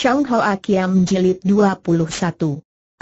Chang Ho Akiam Jilid 21.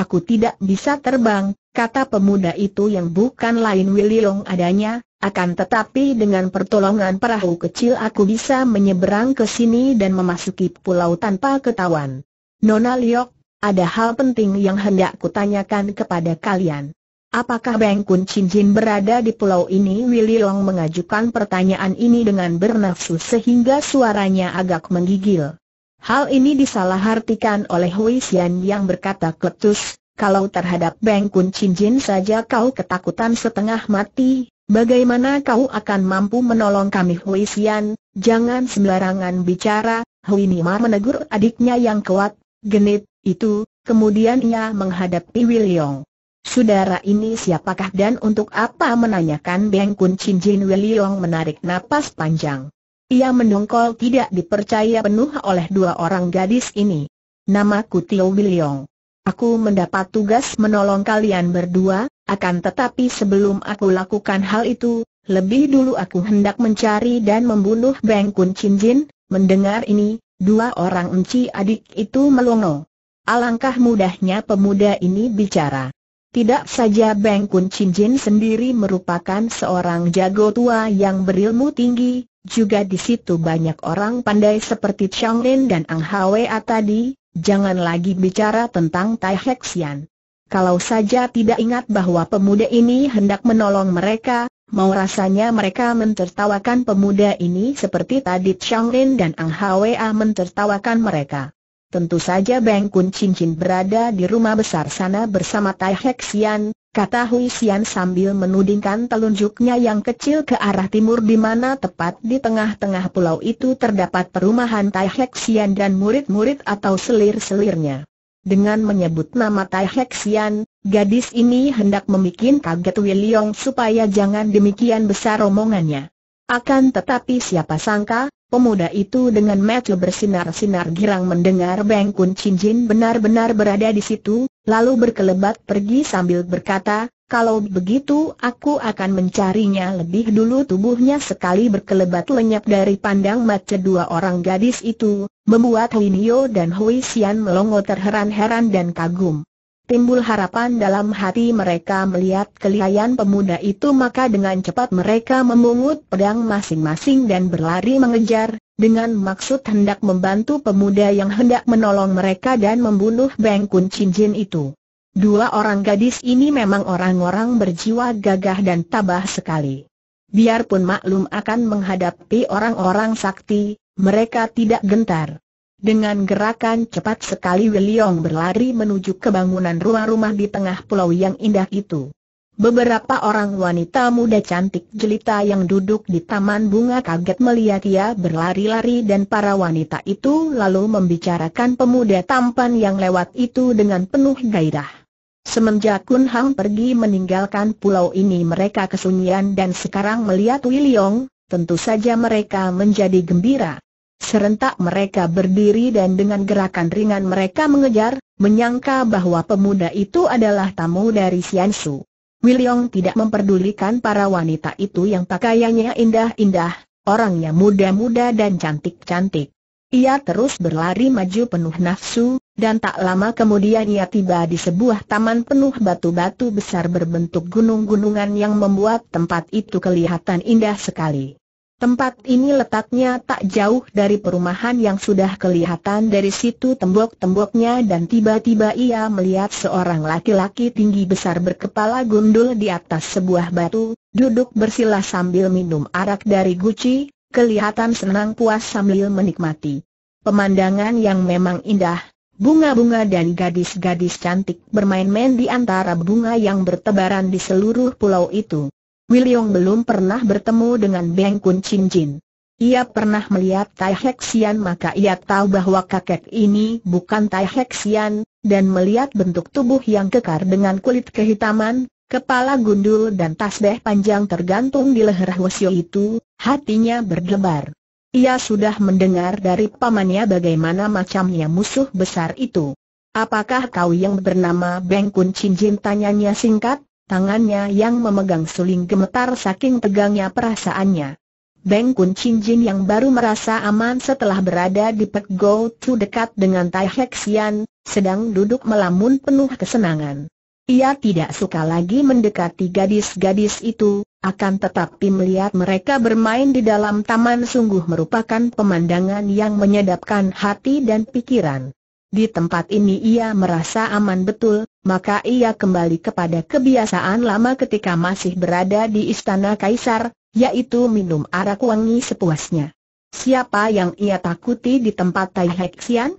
Aku tidak bisa terbang, kata pemuda itu yang bukan lain Willy Long adanya, akan tetapi dengan pertolongan perahu kecil aku bisa menyeberang ke sini dan memasuki pulau tanpa ketahuan. Nona Liok, ada hal penting yang hendak kutanyakan kepada kalian. Apakah Beng Kun Chin Jin berada di pulau ini? Willy Long mengajukan pertanyaan ini dengan bernafsu sehingga suaranya agak menggigil. Hal ini disalahartikan oleh Hui Xian yang berkata kletus, kalau terhadap Beng Kun Chin Jin saja kau ketakutan setengah mati, bagaimana kau akan mampu menolong kami Hui Xian, jangan sembarangan bicara, Hui Nima menegur adiknya yang kuat, genit, itu, kemudian ia menghadapi Wiliong. Saudara ini siapakah dan untuk apa menanyakan Beng Kun Chin Jin Wiliong menarik napas panjang. Ia mendongkol tidak dipercaya penuh oleh dua orang gadis ini. Namaku Tio Biliong. Aku mendapat tugas menolong kalian berdua, akan tetapi sebelum aku lakukan hal itu, lebih dulu aku hendak mencari dan membunuh Beng Kun Chin Jin. Mendengar ini, dua orang enci adik itu melongo. Alangkah mudahnya pemuda ini bicara. Tidak saja Beng Kun Chin Jin sendiri merupakan seorang jago tua yang berilmu tinggi, juga di situ banyak orang pandai seperti Chang Lin dan Ang Hwa tadi, jangan lagi bicara tentang Tai Hexian. Kalau saja tidak ingat bahwa pemuda ini hendak menolong mereka, mau rasanya mereka mentertawakan pemuda ini seperti tadi Chang Lin dan Ang Hwa mentertawakan mereka. Tentu saja Beng Kun Cincin berada di rumah besar sana bersama Tai Hexian, kata Hui Xian sambil menudingkan telunjuknya yang kecil ke arah timur di mana tepat di tengah-tengah pulau itu terdapat perumahan Tai Hek Xian dan murid-murid atau selir-selirnya. Dengan menyebut nama Tai Hek Xian, gadis ini hendak membuat kaget Wei supaya jangan demikian besar omongannya. Akan tetapi siapa sangka, Pemuda itu dengan mata bersinar-sinar girang mendengar Beng Kun Chin Jin benar-benar berada di situ, lalu berkelebat pergi sambil berkata, kalau begitu aku akan mencarinya lebih dulu tubuhnya sekali berkelebat lenyap dari pandang mata dua orang gadis itu, membuat Linio dan Hui Xian melongo terheran-heran dan kagum. Timbul harapan dalam hati mereka melihat kelihayan pemuda itu maka dengan cepat mereka memungut pedang masing-masing dan berlari mengejar, dengan maksud hendak membantu pemuda yang hendak menolong mereka dan membunuh Beng Kun Cinjin itu. Dua orang gadis ini memang orang-orang berjiwa gagah dan tabah sekali. Biarpun maklum akan menghadapi orang-orang sakti, mereka tidak gentar. Dengan gerakan cepat sekali Wiliong berlari menuju ke bangunan rumah-rumah di tengah pulau yang indah itu. Beberapa orang wanita muda cantik jelita yang duduk di taman bunga kaget melihat ia berlari-lari dan para wanita itu lalu membicarakan pemuda tampan yang lewat itu dengan penuh gairah. Semenjak Kun Hang pergi meninggalkan pulau ini mereka kesunyian dan sekarang melihat Wiliong, tentu saja mereka menjadi gembira. Serentak mereka berdiri dan dengan gerakan ringan mereka mengejar, menyangka bahwa pemuda itu adalah tamu dari Siansu. William tidak memperdulikan para wanita itu yang pakaiannya indah-indah, orangnya muda-muda dan cantik-cantik. Ia terus berlari maju penuh nafsu, dan tak lama kemudian ia tiba di sebuah taman penuh batu-batu besar berbentuk gunung-gunungan yang membuat tempat itu kelihatan indah sekali. Tempat ini letaknya tak jauh dari perumahan yang sudah kelihatan dari situ tembok-temboknya dan tiba-tiba ia melihat seorang laki-laki tinggi besar berkepala gundul di atas sebuah batu, duduk bersila sambil minum arak dari guci, kelihatan senang puas sambil menikmati pemandangan yang memang indah. Bunga-bunga dan gadis-gadis cantik bermain-main di antara bunga yang bertebaran di seluruh pulau itu. Wiliong belum pernah bertemu dengan Beng Kun Chin Jin. Ia pernah melihat Tai Hek Xian maka ia tahu bahwa kakek ini bukan Tai Hek Xian, dan melihat bentuk tubuh yang kekar dengan kulit kehitaman, kepala gundul dan tasbeh panjang tergantung di leher Hwasyo itu, hatinya berdebar. Ia sudah mendengar dari pamannya bagaimana macamnya musuh besar itu. Apakah kau yang bernama Beng Kun Chin Jin tanyanya singkat, Tangannya yang memegang suling gemetar saking tegangnya perasaannya. Beng Kun Chin Jin yang baru merasa aman setelah berada di Pek Go Tu dekat dengan Tai Hek Sian, sedang duduk melamun penuh kesenangan. Ia tidak suka lagi mendekati gadis-gadis itu, akan tetapi melihat mereka bermain di dalam taman sungguh merupakan pemandangan yang menyedapkan hati dan pikiran. Di tempat ini ia merasa aman betul, maka ia kembali kepada kebiasaan lama ketika masih berada di istana kaisar, yaitu minum arak wangi sepuasnya. Siapa yang ia takuti di tempat Tai Hexian?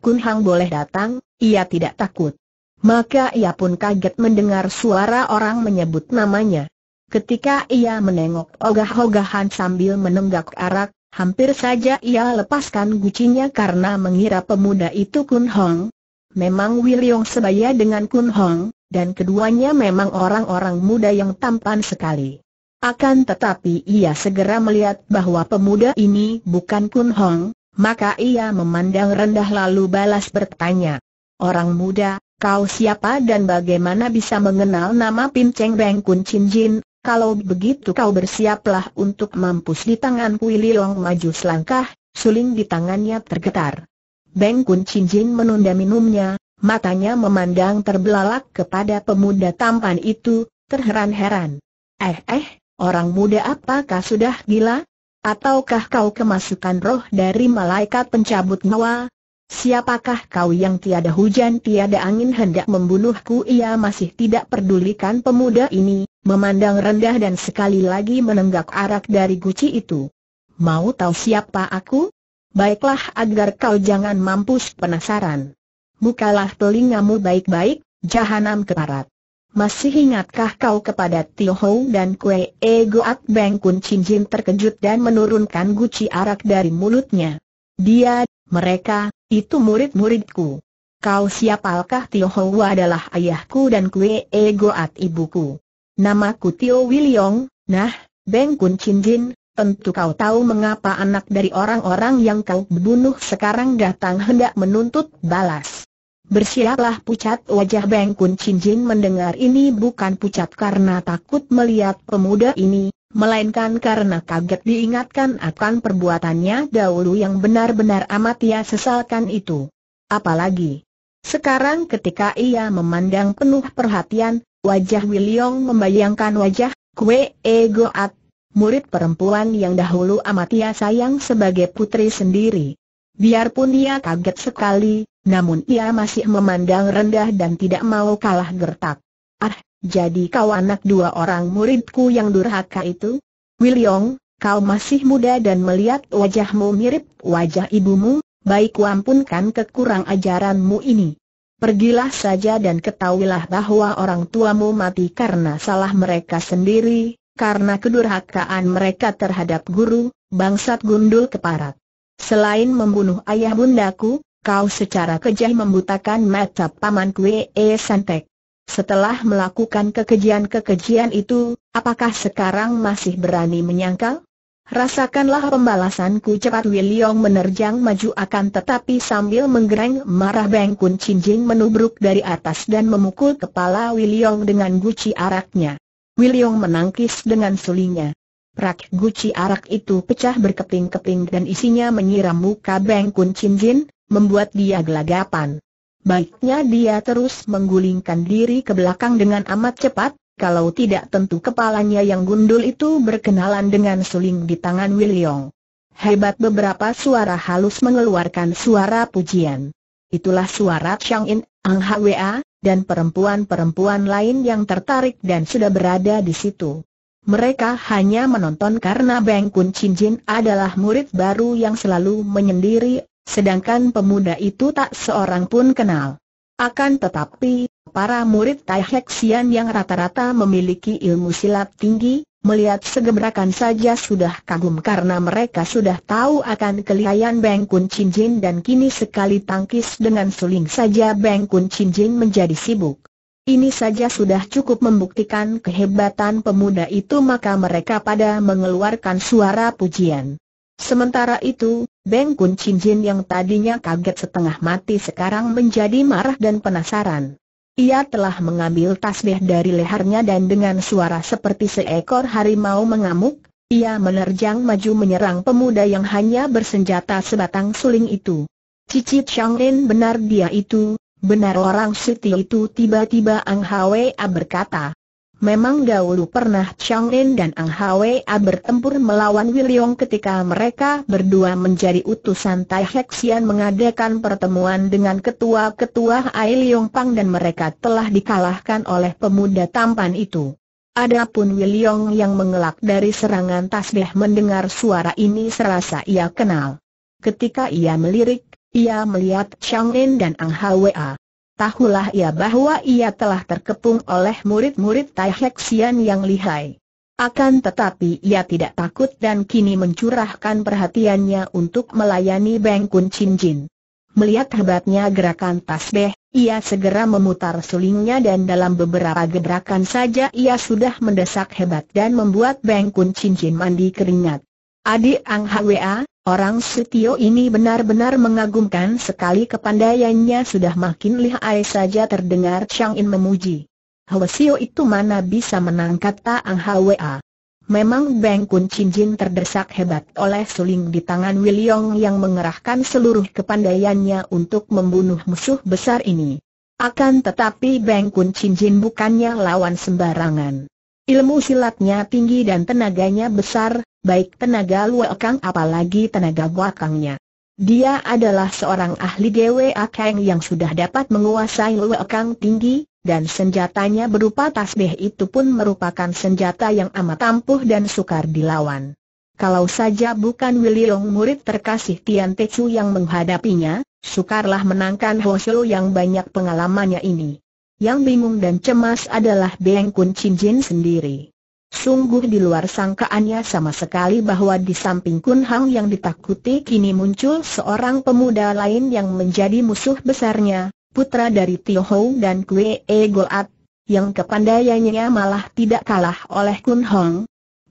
Kun Hang boleh datang, ia tidak takut. Maka ia pun kaget mendengar suara orang menyebut namanya. Ketika ia menengok ogah-ogahan sambil menenggak arak, Hampir saja ia lepaskan gucinya karena mengira pemuda itu Kun Hong. Memang Wiliong sebaya dengan Kun Hong, dan keduanya memang orang-orang muda yang tampan sekali. Akan tetapi ia segera melihat bahwa pemuda ini bukan Kun Hong, maka ia memandang rendah lalu balas bertanya. Orang muda, kau siapa dan bagaimana bisa mengenal nama Pin Cheng Beng Kun Chin Jin? Kalau begitu kau bersiaplah untuk mampus di tangan Kui Liong maju selangkah, suling di tangannya tergetar. Beng Kun Chin menunda minumnya, matanya memandang terbelalak kepada pemuda tampan itu, terheran-heran. Eh eh, orang muda apakah sudah gila? Ataukah kau kemasukan roh dari malaikat pencabut nyawa? Siapakah kau yang tiada hujan tiada angin hendak membunuhku? Ia masih tidak pedulikan pemuda ini, memandang rendah dan sekali lagi menenggak arak dari guci itu. Mau tahu siapa aku? Baiklah agar kau jangan mampus penasaran. Bukalah telingamu baik-baik, jahanam keparat. Masih ingatkah kau kepada Tio Ho dan Kue Ego At Beng Kun Chin Jin terkejut dan menurunkan guci arak dari mulutnya? Dia, mereka, itu murid-muridku. Kau siapakah Tio Ho adalah ayahku dan Kue Ego At ibuku. Nama Tio Wiliong, nah, Beng Kun Chin Jin, tentu kau tahu mengapa anak dari orang-orang yang kau bunuh sekarang datang hendak menuntut balas. Bersiaplah pucat wajah Beng Kun Chin Jin mendengar ini bukan pucat karena takut melihat pemuda ini, melainkan karena kaget diingatkan akan perbuatannya dahulu yang benar-benar amat ia sesalkan itu. Apalagi, sekarang ketika ia memandang penuh perhatian, Wajah Wiliong membayangkan wajah Kwe Egoat, murid perempuan yang dahulu amat ia sayang sebagai putri sendiri. Biarpun ia kaget sekali, namun ia masih memandang rendah dan tidak mau kalah gertak. Ah, jadi kau anak dua orang muridku yang durhaka itu? Wiliong, kau masih muda dan melihat wajahmu mirip wajah ibumu, baik wampunkan kekurang ajaranmu ini. Pergilah saja dan ketahuilah bahwa orang tuamu mati karena salah mereka sendiri, karena kedurhakaan mereka terhadap guru, bangsat gundul keparat. Selain membunuh ayah bundaku, kau secara kejam membutakan mata paman kue e santek. Setelah melakukan kekejian-kekejian itu, apakah sekarang masih berani menyangkal? Rasakanlah pembalasanku cepat Wiliong menerjang maju akan tetapi sambil menggereng marah Beng Kun Jing menubruk dari atas dan memukul kepala Wiliong dengan guci araknya. Wiliong menangkis dengan sulingnya. Prak guci arak itu pecah berkeping-keping dan isinya menyiram muka Beng Kun Jing, membuat dia gelagapan. Baiknya dia terus menggulingkan diri ke belakang dengan amat cepat, kalau tidak tentu kepalanya yang gundul itu berkenalan dengan suling di tangan William. Hebat beberapa suara halus mengeluarkan suara pujian. Itulah suara Chang In, Ang Hwa, dan perempuan-perempuan lain yang tertarik dan sudah berada di situ. Mereka hanya menonton karena Beng Kun Chin Jin adalah murid baru yang selalu menyendiri, sedangkan pemuda itu tak seorang pun kenal. Akan tetapi, para murid Tai Hek Sian yang rata-rata memiliki ilmu silat tinggi, melihat segebrakan saja sudah kagum karena mereka sudah tahu akan kelihayan Beng Kun Chin Jin dan kini sekali tangkis dengan suling saja Beng Kun Chin Jin menjadi sibuk. Ini saja sudah cukup membuktikan kehebatan pemuda itu maka mereka pada mengeluarkan suara pujian. Sementara itu, Beng Kun Chin Jin yang tadinya kaget setengah mati sekarang menjadi marah dan penasaran. Ia telah mengambil tasbih dari lehernya dan dengan suara seperti seekor harimau mengamuk, ia menerjang maju menyerang pemuda yang hanya bersenjata sebatang suling itu. Cicit Shangrin benar dia itu, benar orang Siti itu tiba-tiba Ang Hwa berkata. Memang dahulu pernah Chang In dan Ang Hwa bertempur melawan William ketika mereka berdua menjadi utusan Tai Hek Sian mengadakan pertemuan dengan ketua-ketua Ai Liong Pang dan mereka telah dikalahkan oleh pemuda tampan itu. Adapun William yang mengelak dari serangan tasbih mendengar suara ini serasa ia kenal. Ketika ia melirik, ia melihat Chang In dan Ang Hwa tahulah ia bahwa ia telah terkepung oleh murid-murid Tai Hek Sian yang lihai. Akan tetapi ia tidak takut dan kini mencurahkan perhatiannya untuk melayani Beng Kun Chin Jin. Melihat hebatnya gerakan tasbih, ia segera memutar sulingnya dan dalam beberapa gebrakan saja ia sudah mendesak hebat dan membuat Beng Kun Chin Jin mandi keringat. Adik Ang Hwa, Orang Sutio ini benar-benar mengagumkan sekali kepandaiannya sudah makin lihai saja terdengar Chang In memuji. Hwasio itu mana bisa menang kata ang Hwa. Memang Beng Kun Chin Jin terdesak hebat oleh suling di tangan Wiliong yang mengerahkan seluruh kepandaiannya untuk membunuh musuh besar ini. Akan tetapi Beng Kun Chin Jin bukannya lawan sembarangan. Ilmu silatnya tinggi dan tenaganya besar, baik tenaga luakang apalagi tenaga kangnya. Dia adalah seorang ahli Dewa Kang yang sudah dapat menguasai luakang tinggi, dan senjatanya berupa tasbih itu pun merupakan senjata yang amat ampuh dan sukar dilawan. Kalau saja bukan Wiliong murid terkasih Tian Te Chu yang menghadapinya, sukarlah menangkan Shou yang banyak pengalamannya ini. Yang bingung dan cemas adalah Beng Kun Chin Jin sendiri. Sungguh di luar sangkaannya sama sekali bahwa di samping Kun Hang yang ditakuti kini muncul seorang pemuda lain yang menjadi musuh besarnya, putra dari Tio Ho dan Kue E Goat, yang kepandaiannya malah tidak kalah oleh Kun Hong.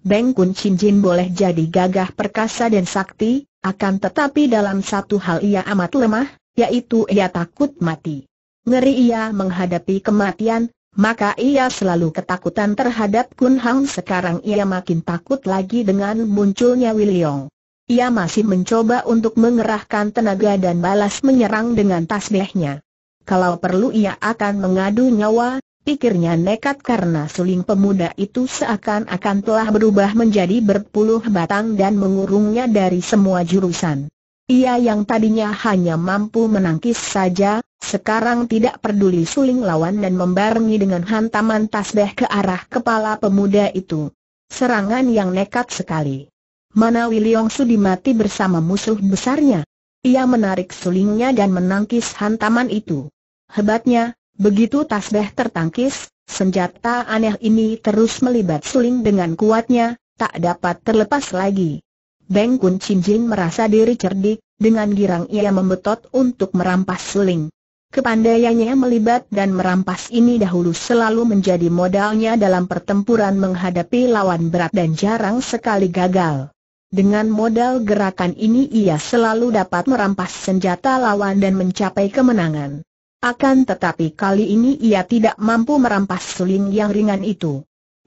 Beng Kun Chin Jin boleh jadi gagah perkasa dan sakti, akan tetapi dalam satu hal ia amat lemah, yaitu ia takut mati. Ngeri ia menghadapi kematian, maka ia selalu ketakutan terhadap Kun Hang sekarang ia makin takut lagi dengan munculnya Wiliong. Ia masih mencoba untuk mengerahkan tenaga dan balas menyerang dengan tasbihnya. Kalau perlu ia akan mengadu nyawa, pikirnya nekat karena suling pemuda itu seakan-akan telah berubah menjadi berpuluh batang dan mengurungnya dari semua jurusan. Ia yang tadinya hanya mampu menangkis saja, sekarang tidak peduli suling lawan dan membarengi dengan hantaman tasbeh ke arah kepala pemuda itu. Serangan yang nekat sekali. Mana Wiliong mati bersama musuh besarnya. Ia menarik sulingnya dan menangkis hantaman itu. Hebatnya, begitu tasbeh tertangkis, senjata aneh ini terus melibat suling dengan kuatnya, tak dapat terlepas lagi. Beng Kun Chin Jin merasa diri cerdik, dengan girang ia membetot untuk merampas suling. Kepandaiannya melibat dan merampas ini dahulu selalu menjadi modalnya dalam pertempuran menghadapi lawan berat dan jarang sekali gagal. Dengan modal gerakan ini ia selalu dapat merampas senjata lawan dan mencapai kemenangan. Akan tetapi kali ini ia tidak mampu merampas suling yang ringan itu.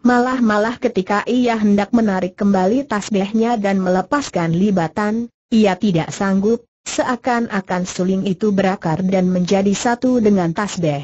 Malah-malah ketika ia hendak menarik kembali tasbihnya dan melepaskan libatan, ia tidak sanggup, seakan-akan suling itu berakar dan menjadi satu dengan tasbih.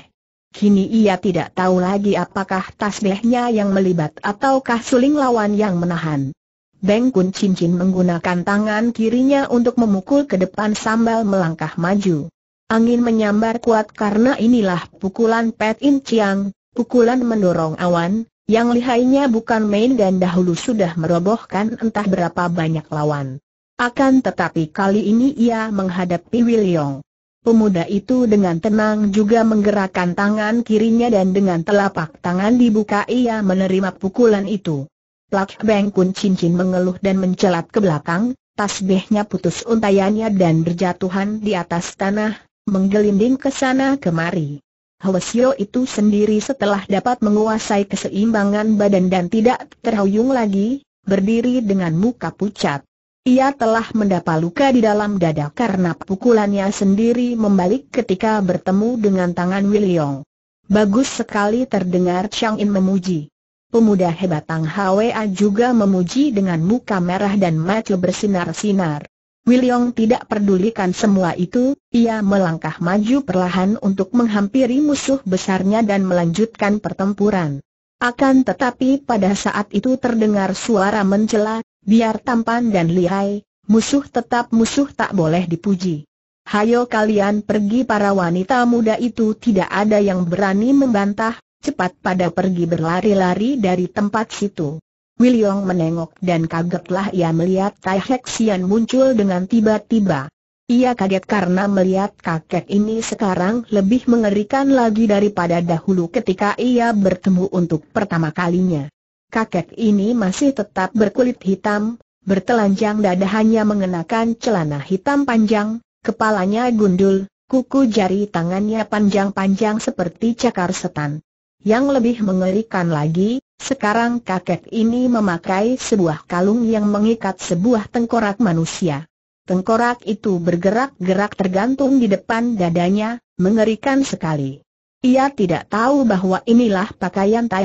Kini ia tidak tahu lagi apakah tasbihnya yang melibat ataukah suling lawan yang menahan. Beng Kun Cincin menggunakan tangan kirinya untuk memukul ke depan sambal melangkah maju. Angin menyambar kuat karena inilah pukulan Pet In Chiang, pukulan mendorong awan, yang lihainya bukan main dan dahulu sudah merobohkan entah berapa banyak lawan. Akan tetapi kali ini ia menghadapi Wiliong. Pemuda itu dengan tenang juga menggerakkan tangan kirinya dan dengan telapak tangan dibuka ia menerima pukulan itu. Plak Beng Kun cincin mengeluh dan mencelat ke belakang, tasbihnya putus untayannya dan berjatuhan di atas tanah, menggelinding ke sana kemari. Holesio itu sendiri setelah dapat menguasai keseimbangan badan dan tidak terhuyung lagi, berdiri dengan muka pucat. Ia telah mendapat luka di dalam dada karena pukulannya sendiri membalik ketika bertemu dengan tangan Wiliong. Bagus sekali terdengar Chang In memuji. Pemuda hebat Tang Hwa juga memuji dengan muka merah dan mata bersinar-sinar. Wiliong tidak pedulikan semua itu, ia melangkah maju perlahan untuk menghampiri musuh besarnya dan melanjutkan pertempuran. Akan tetapi pada saat itu terdengar suara mencela, biar tampan dan lihai, musuh tetap musuh tak boleh dipuji. Hayo kalian pergi para wanita muda itu tidak ada yang berani membantah, cepat pada pergi berlari-lari dari tempat situ. Wiliong menengok dan kagetlah ia melihat Tai Hek Sian muncul dengan tiba-tiba. Ia kaget karena melihat kakek ini sekarang lebih mengerikan lagi daripada dahulu ketika ia bertemu untuk pertama kalinya. Kakek ini masih tetap berkulit hitam, bertelanjang dada hanya mengenakan celana hitam panjang, kepalanya gundul, kuku jari tangannya panjang-panjang seperti cakar setan. Yang lebih mengerikan lagi, sekarang kakek ini memakai sebuah kalung yang mengikat sebuah tengkorak manusia. Tengkorak itu bergerak-gerak tergantung di depan dadanya, mengerikan sekali. Ia tidak tahu bahwa inilah pakaian Tai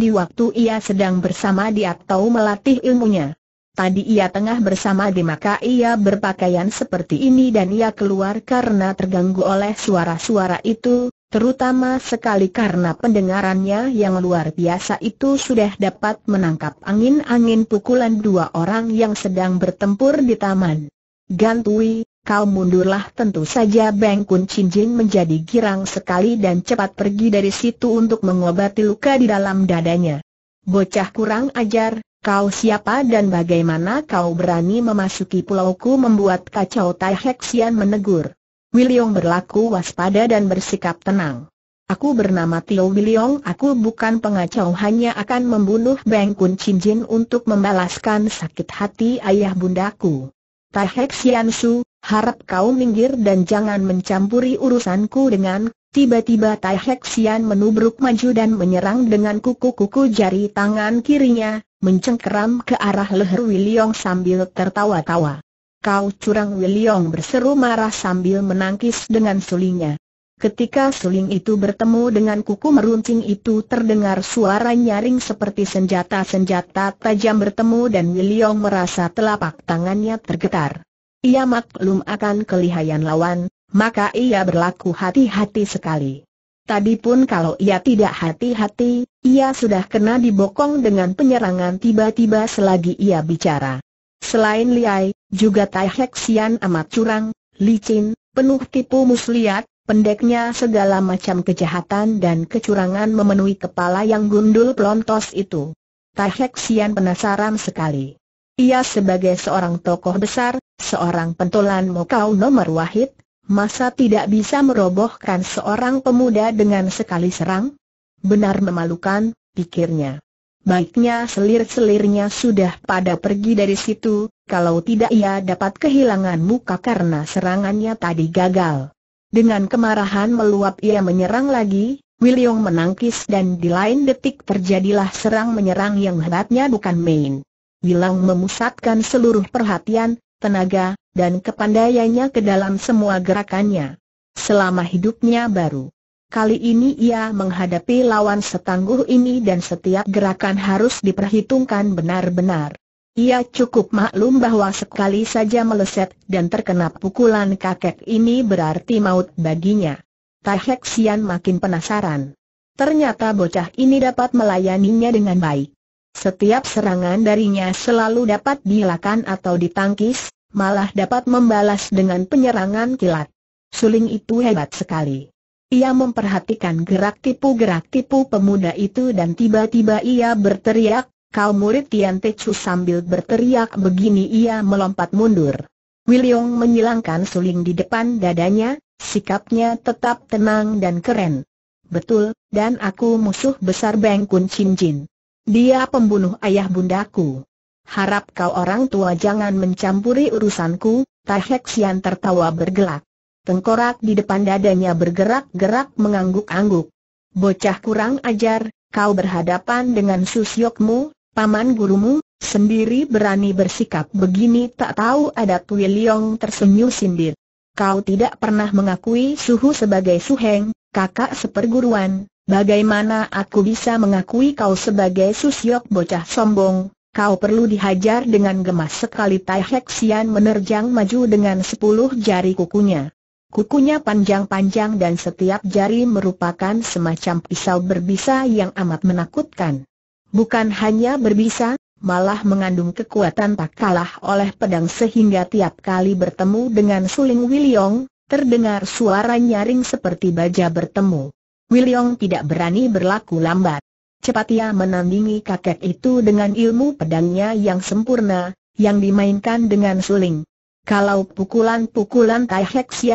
di waktu ia sedang bersama dia atau melatih ilmunya. Tadi ia tengah bersama di maka ia berpakaian seperti ini dan ia keluar karena terganggu oleh suara-suara itu, terutama sekali karena pendengarannya yang luar biasa itu sudah dapat menangkap angin-angin pukulan dua orang yang sedang bertempur di taman. Gantui, kau mundurlah tentu saja Beng Kun Chin Jin menjadi girang sekali dan cepat pergi dari situ untuk mengobati luka di dalam dadanya. Bocah kurang ajar, kau siapa dan bagaimana kau berani memasuki pulauku membuat kacau Tai Hexian menegur. Wiliong berlaku waspada dan bersikap tenang. Aku bernama Tio Wiliong, aku bukan pengacau hanya akan membunuh Beng Kun Chin Jin untuk membalaskan sakit hati ayah bundaku. Tahek Sian Su, harap kau minggir dan jangan mencampuri urusanku dengan Tiba-tiba Taheksian menubruk maju dan menyerang dengan kuku-kuku jari tangan kirinya, mencengkeram ke arah leher Wiliong sambil tertawa-tawa. Kau curang Wiliong berseru marah sambil menangkis dengan sulingnya. Ketika suling itu bertemu dengan kuku meruncing itu terdengar suara nyaring seperti senjata-senjata tajam bertemu dan Wiliong merasa telapak tangannya tergetar. Ia maklum akan kelihayan lawan, maka ia berlaku hati-hati sekali. Tadi pun kalau ia tidak hati-hati, ia sudah kena dibokong dengan penyerangan tiba-tiba selagi ia bicara. Selain Liai, juga Tai Hek Sian amat curang, licin, penuh tipu muslihat, pendeknya segala macam kejahatan dan kecurangan memenuhi kepala yang gundul pelontos itu. Tai Hek Sian penasaran sekali. Ia sebagai seorang tokoh besar, seorang pentolan mokau nomor wahid, masa tidak bisa merobohkan seorang pemuda dengan sekali serang? Benar memalukan, pikirnya. Baiknya selir-selirnya sudah pada pergi dari situ, kalau tidak ia dapat kehilangan muka karena serangannya tadi gagal. Dengan kemarahan meluap ia menyerang lagi, William menangkis dan di lain detik terjadilah serang menyerang yang hebatnya bukan main. Wilang memusatkan seluruh perhatian, tenaga, dan kepandaiannya ke dalam semua gerakannya. Selama hidupnya baru Kali ini ia menghadapi lawan setangguh ini dan setiap gerakan harus diperhitungkan benar-benar. Ia cukup maklum bahwa sekali saja meleset dan terkena pukulan kakek ini berarti maut baginya. Tahek Sian makin penasaran. Ternyata bocah ini dapat melayaninya dengan baik. Setiap serangan darinya selalu dapat dilakukan atau ditangkis, malah dapat membalas dengan penyerangan kilat. Suling itu hebat sekali. Ia memperhatikan gerak tipu-gerak tipu pemuda itu dan tiba-tiba ia berteriak, kau murid Tian Te Chu sambil berteriak begini ia melompat mundur. William menyilangkan suling di depan dadanya, sikapnya tetap tenang dan keren. Betul, dan aku musuh besar Beng Kun Chin Jin. Dia pembunuh ayah bundaku. Harap kau orang tua jangan mencampuri urusanku, Tahek Sian tertawa bergelak. Tengkorak di depan dadanya bergerak-gerak mengangguk-angguk. Bocah kurang ajar, kau berhadapan dengan susyokmu, paman gurumu, sendiri berani bersikap begini tak tahu adat Wiliong tersenyum sindir. Kau tidak pernah mengakui suhu sebagai suheng, kakak seperguruan, bagaimana aku bisa mengakui kau sebagai susyok bocah sombong? Kau perlu dihajar dengan gemas sekali Tai Hexian menerjang maju dengan sepuluh jari kukunya. Kukunya panjang-panjang dan setiap jari merupakan semacam pisau berbisa yang amat menakutkan. Bukan hanya berbisa, malah mengandung kekuatan tak kalah oleh pedang sehingga tiap kali bertemu dengan suling Wiliong, terdengar suara nyaring seperti baja bertemu. Wiliong tidak berani berlaku lambat. Cepat ia menandingi kakek itu dengan ilmu pedangnya yang sempurna, yang dimainkan dengan suling. Kalau pukulan-pukulan Tai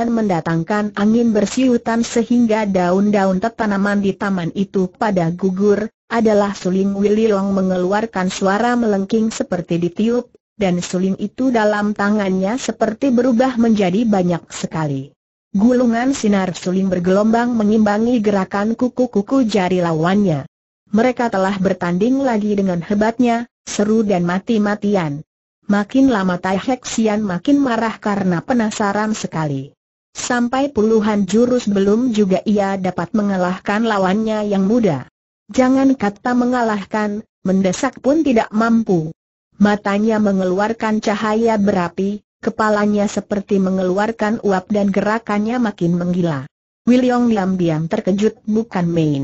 mendatangkan angin bersiutan sehingga daun-daun tetanaman di taman itu pada gugur, adalah suling Wililong mengeluarkan suara melengking seperti ditiup, dan suling itu dalam tangannya seperti berubah menjadi banyak sekali. Gulungan sinar suling bergelombang mengimbangi gerakan kuku-kuku jari lawannya. Mereka telah bertanding lagi dengan hebatnya, seru dan mati-matian. Makin lama Tai Hek makin marah karena penasaran sekali. Sampai puluhan jurus belum juga ia dapat mengalahkan lawannya yang muda. Jangan kata mengalahkan, mendesak pun tidak mampu. Matanya mengeluarkan cahaya berapi, kepalanya seperti mengeluarkan uap dan gerakannya makin menggila. William Liam diam terkejut bukan main.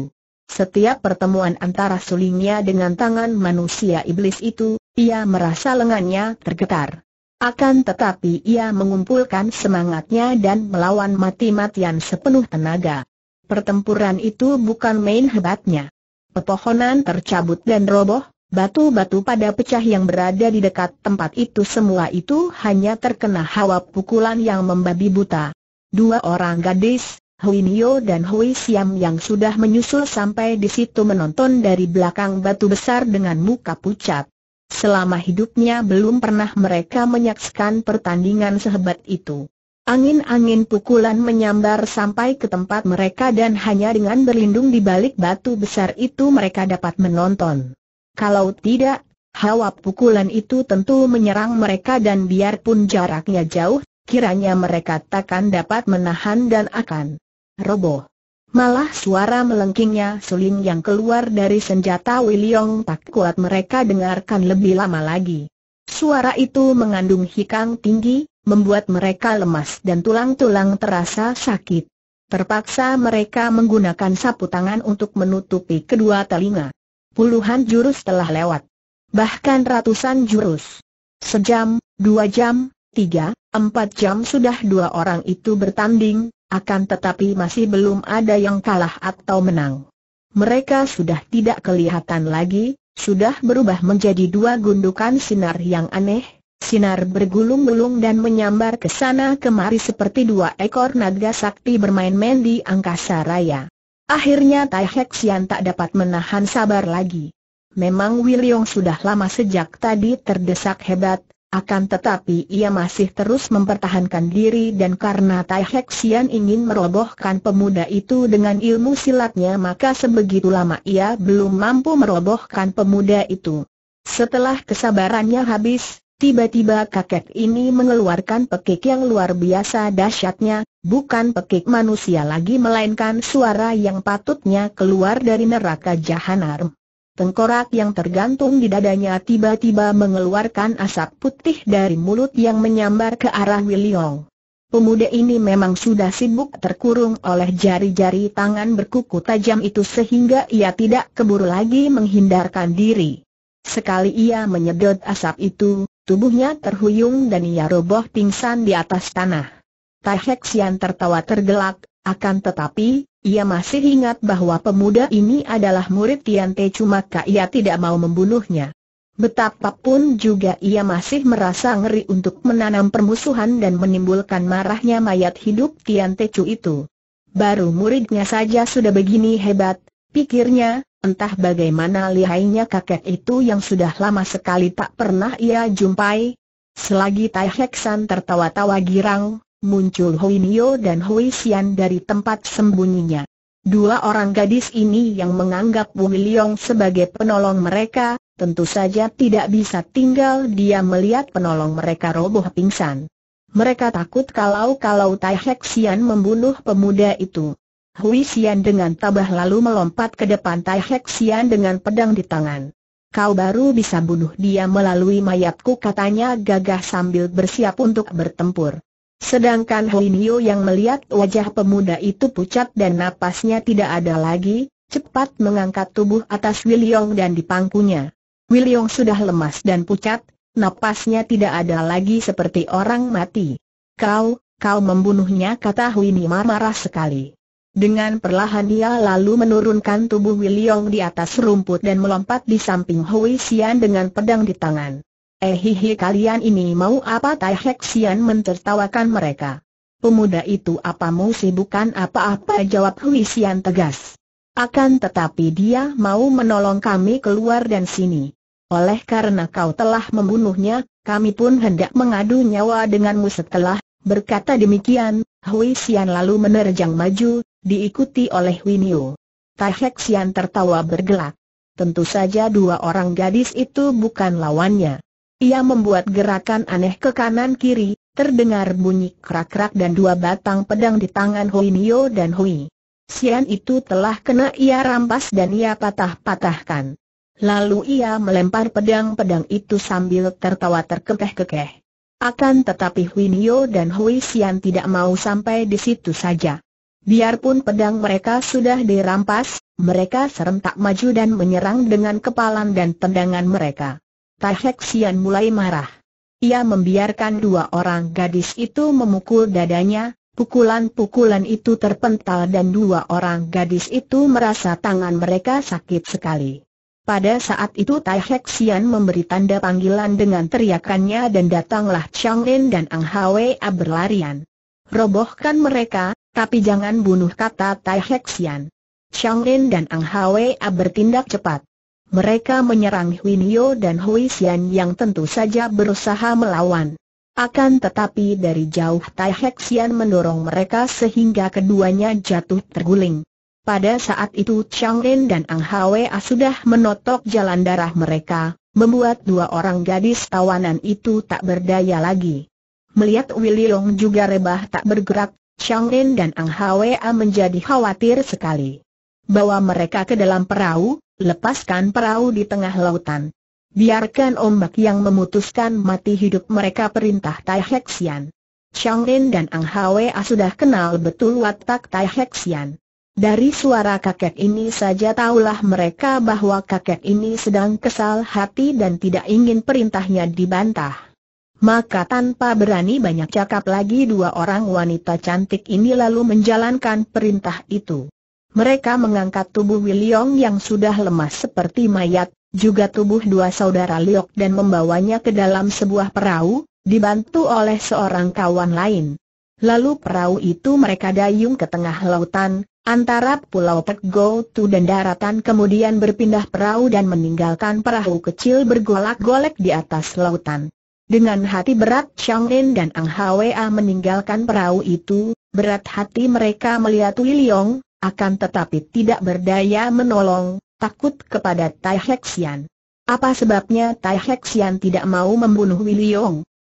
Setiap pertemuan antara sulingnya dengan tangan manusia iblis itu, ia merasa lengannya tergetar. Akan tetapi ia mengumpulkan semangatnya dan melawan mati-matian sepenuh tenaga. Pertempuran itu bukan main hebatnya. Pepohonan tercabut dan roboh, batu-batu pada pecah yang berada di dekat tempat itu semua itu hanya terkena hawa pukulan yang membabi buta. Dua orang gadis, Hui Nio dan Hui Siam yang sudah menyusul sampai di situ menonton dari belakang batu besar dengan muka pucat. Selama hidupnya belum pernah mereka menyaksikan pertandingan sehebat itu. Angin-angin pukulan menyambar sampai ke tempat mereka dan hanya dengan berlindung di balik batu besar itu mereka dapat menonton. Kalau tidak, hawa pukulan itu tentu menyerang mereka dan biarpun jaraknya jauh, kiranya mereka takkan dapat menahan dan akan roboh. Malah suara melengkingnya suling yang keluar dari senjata Wiliong tak kuat mereka dengarkan lebih lama lagi. Suara itu mengandung hikang tinggi, membuat mereka lemas dan tulang-tulang terasa sakit. Terpaksa mereka menggunakan sapu tangan untuk menutupi kedua telinga. Puluhan jurus telah lewat. Bahkan ratusan jurus. Sejam, dua jam, tiga, empat jam sudah dua orang itu bertanding, akan tetapi masih belum ada yang kalah atau menang. Mereka sudah tidak kelihatan lagi, sudah berubah menjadi dua gundukan sinar yang aneh, sinar bergulung-gulung dan menyambar ke sana kemari seperti dua ekor naga sakti bermain-main di angkasa raya. Akhirnya Tai Hek tak dapat menahan sabar lagi. Memang Wiliong sudah lama sejak tadi terdesak hebat, akan tetapi ia masih terus mempertahankan diri dan karena Tai Hek Sian ingin merobohkan pemuda itu dengan ilmu silatnya maka sebegitu lama ia belum mampu merobohkan pemuda itu. Setelah kesabarannya habis, tiba-tiba kakek ini mengeluarkan pekik yang luar biasa dahsyatnya, bukan pekik manusia lagi melainkan suara yang patutnya keluar dari neraka Jahanarm. Tengkorak yang tergantung di dadanya tiba-tiba mengeluarkan asap putih dari mulut yang menyambar ke arah Wiliong. Pemuda ini memang sudah sibuk terkurung oleh jari-jari tangan berkuku tajam itu sehingga ia tidak keburu lagi menghindarkan diri. Sekali ia menyedot asap itu, tubuhnya terhuyung dan ia roboh pingsan di atas tanah. Tai tertawa tergelak, akan tetapi, ia masih ingat bahwa pemuda ini adalah murid Tian Te maka ia tidak mau membunuhnya. Betapapun juga ia masih merasa ngeri untuk menanam permusuhan dan menimbulkan marahnya mayat hidup Tian Te Chu itu. Baru muridnya saja sudah begini hebat, pikirnya, entah bagaimana lihainya kakek itu yang sudah lama sekali tak pernah ia jumpai. Selagi Tai Heksan tertawa-tawa girang, muncul Hui Nio dan Hui Xian dari tempat sembunyinya. Dua orang gadis ini yang menganggap Wu Liyong sebagai penolong mereka, tentu saja tidak bisa tinggal dia melihat penolong mereka roboh pingsan. Mereka takut kalau-kalau Tai Hek Xian membunuh pemuda itu. Hui Xian dengan tabah lalu melompat ke depan Tai Hek Xian dengan pedang di tangan. Kau baru bisa bunuh dia melalui mayatku katanya gagah sambil bersiap untuk bertempur. Sedangkan Huinio yang melihat wajah pemuda itu pucat dan napasnya tidak ada lagi, cepat mengangkat tubuh atas Wiliong dan dipangkunya. Wiliong sudah lemas dan pucat, napasnya tidak ada lagi seperti orang mati. Kau, kau membunuhnya kata Huinima marah sekali. Dengan perlahan dia lalu menurunkan tubuh Wiliong di atas rumput dan melompat di samping Hui Xian dengan pedang di tangan. Eh kalian ini mau apa Tai Hek mentertawakan mereka. Pemuda itu apa mau sibukan apa-apa jawab Hui Sian tegas. Akan tetapi dia mau menolong kami keluar dan sini. Oleh karena kau telah membunuhnya, kami pun hendak mengadu nyawa denganmu setelah berkata demikian. Hui Sian lalu menerjang maju, diikuti oleh Winio. Tai Hek tertawa bergelak. Tentu saja dua orang gadis itu bukan lawannya. Ia membuat gerakan aneh ke kanan kiri, terdengar bunyi krak-krak dan dua batang pedang di tangan Hui Nio dan Hui. Sian itu telah kena ia rampas dan ia patah-patahkan. Lalu ia melempar pedang-pedang itu sambil tertawa terkekeh-kekeh. Akan tetapi Hui Nio dan Hui Sian tidak mau sampai di situ saja. Biarpun pedang mereka sudah dirampas, mereka serentak maju dan menyerang dengan kepalan dan tendangan mereka. Tai Hek Sian mulai marah. Ia membiarkan dua orang gadis itu memukul dadanya, pukulan-pukulan itu terpental dan dua orang gadis itu merasa tangan mereka sakit sekali. Pada saat itu Tai Hek Sian memberi tanda panggilan dengan teriakannya dan datanglah Chang Lin dan Ang Hwa berlarian. Robohkan mereka, tapi jangan bunuh kata Tai Hek Sian. Chang Lin dan Ang Hwa bertindak cepat mereka menyerang Huinio dan Hui Xian yang tentu saja berusaha melawan. Akan tetapi dari jauh Tai Hek Xian mendorong mereka sehingga keduanya jatuh terguling. Pada saat itu Chang En dan Ang Hwa sudah menotok jalan darah mereka, membuat dua orang gadis tawanan itu tak berdaya lagi. Melihat Willy Long juga rebah tak bergerak, Chang En dan Ang Hwa menjadi khawatir sekali. Bawa mereka ke dalam perahu, lepaskan perahu di tengah lautan. Biarkan ombak yang memutuskan mati hidup mereka perintah Tai Hexian. Chang Ren dan Ang Hwa sudah kenal betul watak Tai Hexian. Dari suara kakek ini saja tahulah mereka bahwa kakek ini sedang kesal hati dan tidak ingin perintahnya dibantah. Maka tanpa berani banyak cakap lagi dua orang wanita cantik ini lalu menjalankan perintah itu. Mereka mengangkat tubuh Wiliong yang sudah lemas seperti mayat, juga tubuh dua saudara Liok dan membawanya ke dalam sebuah perahu, dibantu oleh seorang kawan lain. Lalu perahu itu mereka dayung ke tengah lautan, antara pulau Pekgo Tu dan daratan kemudian berpindah perahu dan meninggalkan perahu kecil bergolak-golek di atas lautan. Dengan hati berat Chang In dan Ang Hwa meninggalkan perahu itu, berat hati mereka melihat Wiliong, akan tetapi tidak berdaya menolong, takut kepada Tai Hexian. Apa sebabnya Tai Hexian tidak mau membunuh Wili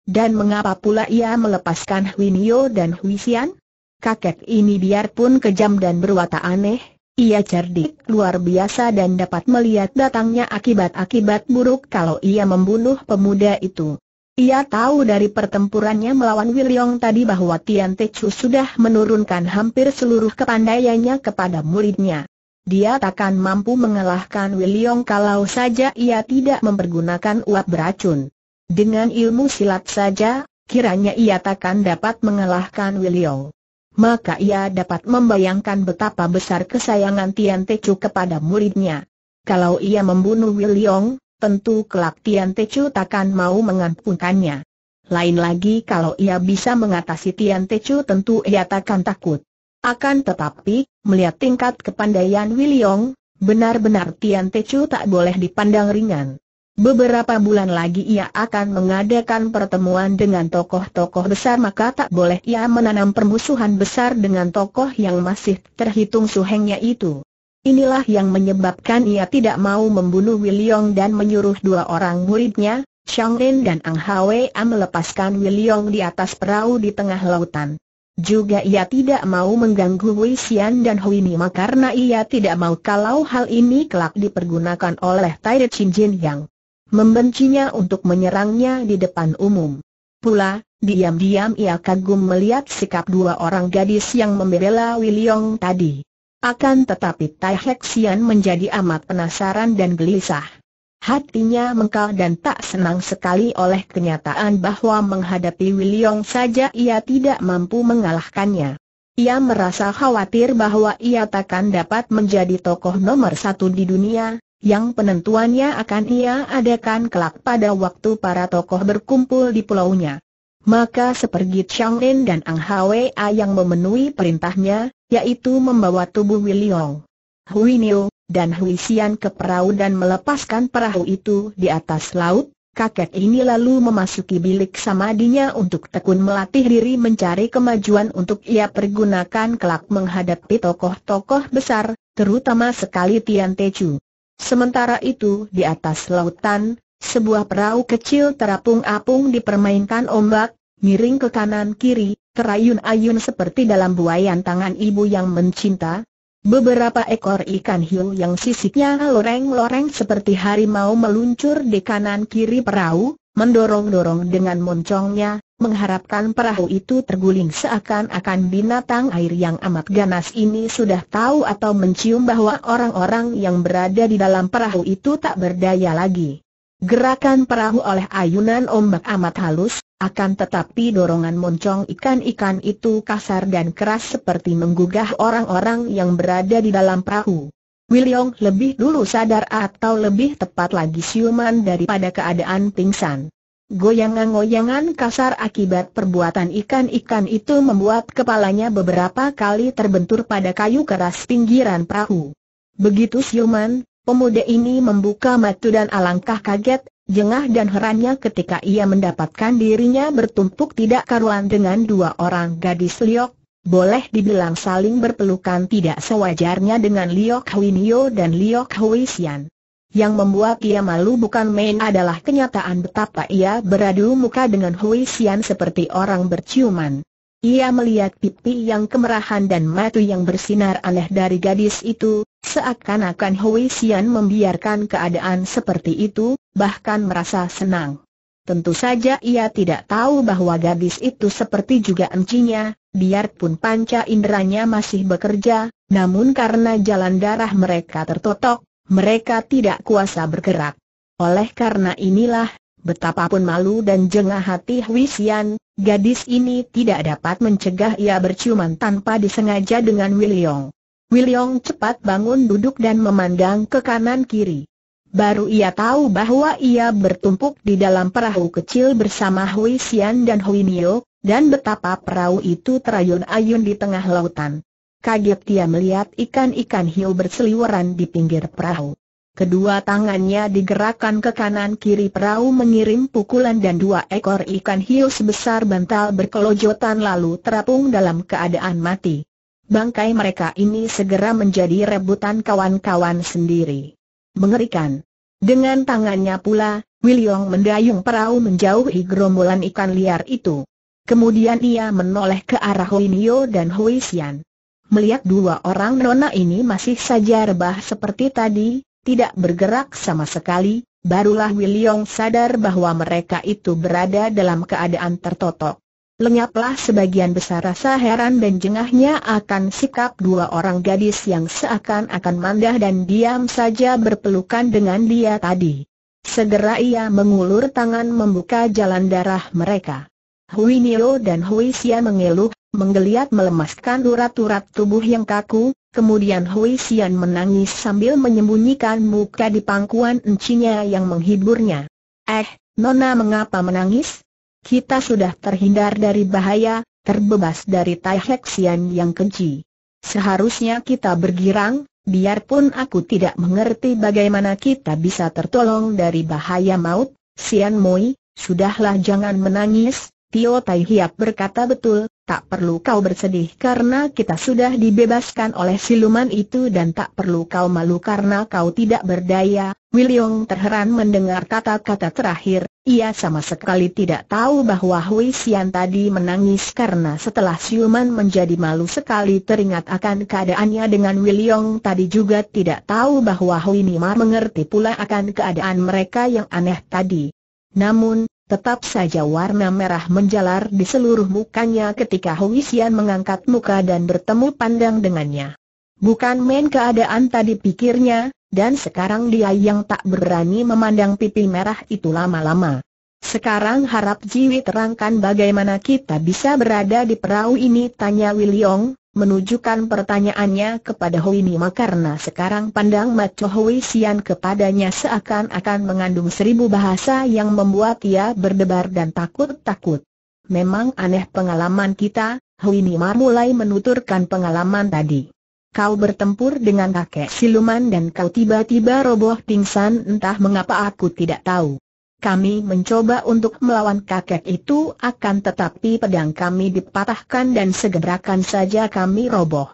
Dan mengapa pula ia melepaskan Winio dan Huisian? Kakek ini biarpun kejam dan berwatak aneh, ia cerdik luar biasa dan dapat melihat datangnya akibat-akibat buruk kalau ia membunuh pemuda itu. Ia tahu dari pertempurannya melawan Wiliong tadi bahwa Tian Te Chu sudah menurunkan hampir seluruh kepandaiannya kepada muridnya. Dia takkan mampu mengalahkan Wiliong kalau saja ia tidak mempergunakan uap beracun. Dengan ilmu silat saja, kiranya ia takkan dapat mengalahkan Wiliong. Maka ia dapat membayangkan betapa besar kesayangan Tian Te Chu kepada muridnya. Kalau ia membunuh Wiliong, tentu kelak Tian Tecu takkan mau mengampunkannya. Lain lagi kalau ia bisa mengatasi Tian Tecu tentu ia takkan takut. Akan tetapi, melihat tingkat kepandaian Wiliong, benar-benar Tian Tecu tak boleh dipandang ringan. Beberapa bulan lagi ia akan mengadakan pertemuan dengan tokoh-tokoh besar maka tak boleh ia menanam permusuhan besar dengan tokoh yang masih terhitung suhengnya itu. Inilah yang menyebabkan ia tidak mau membunuh Wiliong dan menyuruh dua orang muridnya, Chang Rin dan Ang Hwa melepaskan Wiliong di atas perahu di tengah lautan. Juga ia tidak mau mengganggu Wei Xian dan Hui Nima karena ia tidak mau kalau hal ini kelak dipergunakan oleh Tai Chin Jin Yang. Membencinya untuk menyerangnya di depan umum. Pula, diam-diam ia kagum melihat sikap dua orang gadis yang membela Wiliong tadi. Akan tetapi Tai Sian menjadi amat penasaran dan gelisah. Hatinya mengkal dan tak senang sekali oleh kenyataan bahwa menghadapi Wiliong saja ia tidak mampu mengalahkannya. Ia merasa khawatir bahwa ia takkan dapat menjadi tokoh nomor satu di dunia, yang penentuannya akan ia adakan kelak pada waktu para tokoh berkumpul di pulaunya maka sepergi Chang En dan Ang A yang memenuhi perintahnya, yaitu membawa tubuh Wiliong, Hui Niu, dan Hui Xian ke perahu dan melepaskan perahu itu di atas laut, kakek ini lalu memasuki bilik samadinya untuk tekun melatih diri mencari kemajuan untuk ia pergunakan kelak menghadapi tokoh-tokoh besar, terutama sekali Tian Teju. Sementara itu di atas lautan, sebuah perahu kecil terapung-apung dipermainkan ombak, miring ke kanan kiri, terayun-ayun seperti dalam buayan tangan ibu yang mencinta. Beberapa ekor ikan hiu yang sisiknya loreng-loreng seperti harimau meluncur di kanan kiri perahu, mendorong-dorong dengan moncongnya, mengharapkan perahu itu terguling seakan-akan binatang air yang amat ganas ini sudah tahu atau mencium bahwa orang-orang yang berada di dalam perahu itu tak berdaya lagi. Gerakan perahu oleh ayunan ombak amat halus, akan tetapi dorongan moncong ikan-ikan itu kasar dan keras seperti menggugah orang-orang yang berada di dalam perahu. William lebih dulu sadar atau lebih tepat lagi siuman daripada keadaan pingsan. Goyangan-goyangan kasar akibat perbuatan ikan-ikan itu membuat kepalanya beberapa kali terbentur pada kayu keras pinggiran perahu. Begitu siuman, pemuda ini membuka mata dan alangkah kaget Jengah dan herannya ketika ia mendapatkan dirinya bertumpuk tidak karuan dengan dua orang gadis Liok, boleh dibilang saling berpelukan tidak sewajarnya dengan Liok Huinio dan Liok Huisian. Yang membuat ia malu bukan main adalah kenyataan betapa ia beradu muka dengan Huisian seperti orang berciuman. Ia melihat pipi yang kemerahan dan mata yang bersinar aneh dari gadis itu, seakan-akan Hui Xian membiarkan keadaan seperti itu, bahkan merasa senang. Tentu saja ia tidak tahu bahwa gadis itu seperti juga encinya, biarpun panca inderanya masih bekerja, namun karena jalan darah mereka tertotok, mereka tidak kuasa bergerak. Oleh karena inilah, betapapun malu dan jengah hati Hui Xian, Gadis ini tidak dapat mencegah ia berciuman tanpa disengaja dengan Wiliong. Wiliong cepat bangun duduk dan memandang ke kanan kiri. Baru ia tahu bahwa ia bertumpuk di dalam perahu kecil bersama Hui Xian dan Hui Nio, dan betapa perahu itu terayun-ayun di tengah lautan. Kaget dia melihat ikan-ikan hiu berseliweran di pinggir perahu. Kedua tangannya digerakkan ke kanan kiri perahu mengirim pukulan dan dua ekor ikan hiu sebesar bantal berkelojotan lalu terapung dalam keadaan mati. Bangkai mereka ini segera menjadi rebutan kawan-kawan sendiri. Mengerikan. Dengan tangannya pula, Wiliong mendayung perahu menjauhi gerombolan ikan liar itu. Kemudian ia menoleh ke arah Huinio dan Huisian. Melihat dua orang nona ini masih saja rebah seperti tadi, tidak bergerak sama sekali, barulah Wiliong sadar bahwa mereka itu berada dalam keadaan tertotok. Lenyaplah sebagian besar rasa heran dan jengahnya akan sikap dua orang gadis yang seakan-akan mandah dan diam saja berpelukan dengan dia tadi. Segera ia mengulur tangan membuka jalan darah mereka. Hui Nilo dan Hui Xian mengeluh, menggeliat melemaskan urat-urat tubuh yang kaku, Kemudian Hui Xian menangis sambil menyembunyikan muka di pangkuan encinya yang menghiburnya. Eh, Nona mengapa menangis? Kita sudah terhindar dari bahaya, terbebas dari Tai Hek Xian yang keji. Seharusnya kita bergirang, biarpun aku tidak mengerti bagaimana kita bisa tertolong dari bahaya maut, Xian Moi, sudahlah jangan menangis, Tio Tai Hiap berkata betul, Tak perlu kau bersedih karena kita sudah dibebaskan oleh siluman itu dan tak perlu kau malu karena kau tidak berdaya. Wiliong terheran mendengar kata-kata terakhir, ia sama sekali tidak tahu bahwa Hui Xian tadi menangis karena setelah siluman menjadi malu sekali teringat akan keadaannya dengan Wiliong tadi juga tidak tahu bahwa Hui Nima mengerti pula akan keadaan mereka yang aneh tadi. Namun, Tetap saja warna merah menjalar di seluruh mukanya ketika Hui Xian mengangkat muka dan bertemu pandang dengannya. Bukan main keadaan tadi pikirnya, dan sekarang dia yang tak berani memandang pipi merah itu lama-lama. Sekarang harap Jiwi terangkan bagaimana kita bisa berada di perahu ini tanya Wiliong, menunjukkan pertanyaannya kepada Hui Nima karena sekarang pandang Macho Hui Sian kepadanya seakan-akan mengandung seribu bahasa yang membuat ia berdebar dan takut-takut. Memang aneh pengalaman kita, Hui Nima mulai menuturkan pengalaman tadi. Kau bertempur dengan kakek siluman dan kau tiba-tiba roboh pingsan entah mengapa aku tidak tahu. Kami mencoba untuk melawan kakek itu akan tetapi pedang kami dipatahkan dan segerakan saja kami roboh.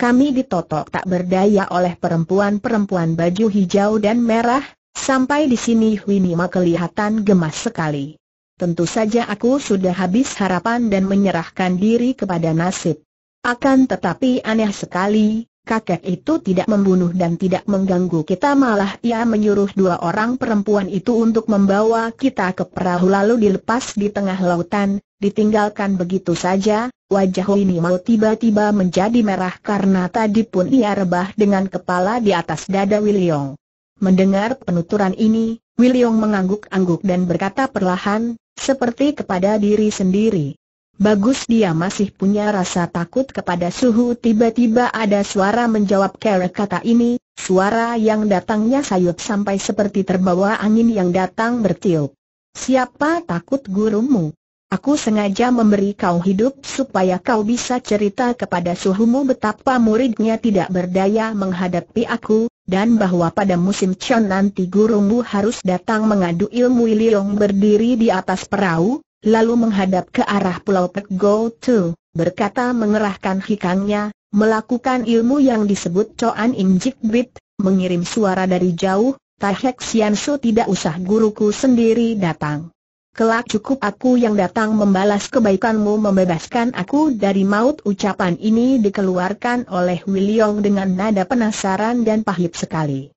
Kami ditotok tak berdaya oleh perempuan-perempuan baju hijau dan merah, sampai di sini Winima kelihatan gemas sekali. Tentu saja aku sudah habis harapan dan menyerahkan diri kepada nasib. Akan tetapi aneh sekali, kakek itu tidak membunuh dan tidak mengganggu kita malah ia menyuruh dua orang perempuan itu untuk membawa kita ke perahu lalu dilepas di tengah lautan, ditinggalkan begitu saja, wajah ini mau tiba-tiba menjadi merah karena tadi pun ia rebah dengan kepala di atas dada Wiliong. Mendengar penuturan ini, Wiliong mengangguk-angguk dan berkata perlahan, seperti kepada diri sendiri. Bagus dia masih punya rasa takut kepada suhu Tiba-tiba ada suara menjawab kere kata ini Suara yang datangnya sayup sampai seperti terbawa angin yang datang bertiup Siapa takut gurumu? Aku sengaja memberi kau hidup supaya kau bisa cerita kepada suhumu betapa muridnya tidak berdaya menghadapi aku Dan bahwa pada musim Chon nanti gurumu harus datang mengadu ilmu Iliong berdiri di atas perahu lalu menghadap ke arah pulau Pek Go Tu, berkata mengerahkan hikangnya, melakukan ilmu yang disebut Choan Injik Bit, mengirim suara dari jauh, Tahek Sian So tidak usah guruku sendiri datang. Kelak cukup aku yang datang membalas kebaikanmu membebaskan aku dari maut ucapan ini dikeluarkan oleh Wiliong dengan nada penasaran dan pahit sekali.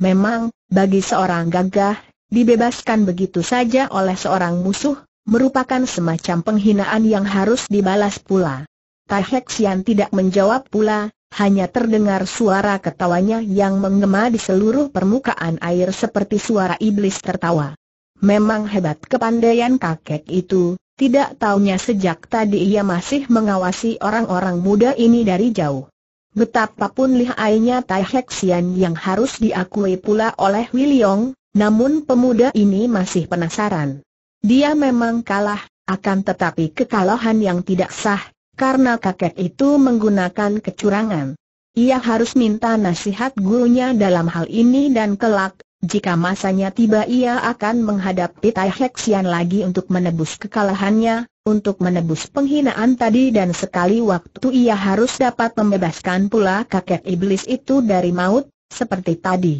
Memang, bagi seorang gagah, dibebaskan begitu saja oleh seorang musuh, merupakan semacam penghinaan yang harus dibalas pula. Tai tidak menjawab pula, hanya terdengar suara ketawanya yang menggema di seluruh permukaan air seperti suara iblis tertawa. Memang hebat kepandaian kakek itu, tidak taunya sejak tadi ia masih mengawasi orang-orang muda ini dari jauh. Betapapun lihainya Tai Hexian yang harus diakui pula oleh Wiliong, namun pemuda ini masih penasaran. Dia memang kalah, akan tetapi kekalahan yang tidak sah, karena kakek itu menggunakan kecurangan. Ia harus minta nasihat gurunya dalam hal ini dan kelak, jika masanya tiba ia akan menghadapi Tai lagi untuk menebus kekalahannya, untuk menebus penghinaan tadi dan sekali waktu ia harus dapat membebaskan pula kakek iblis itu dari maut, seperti tadi.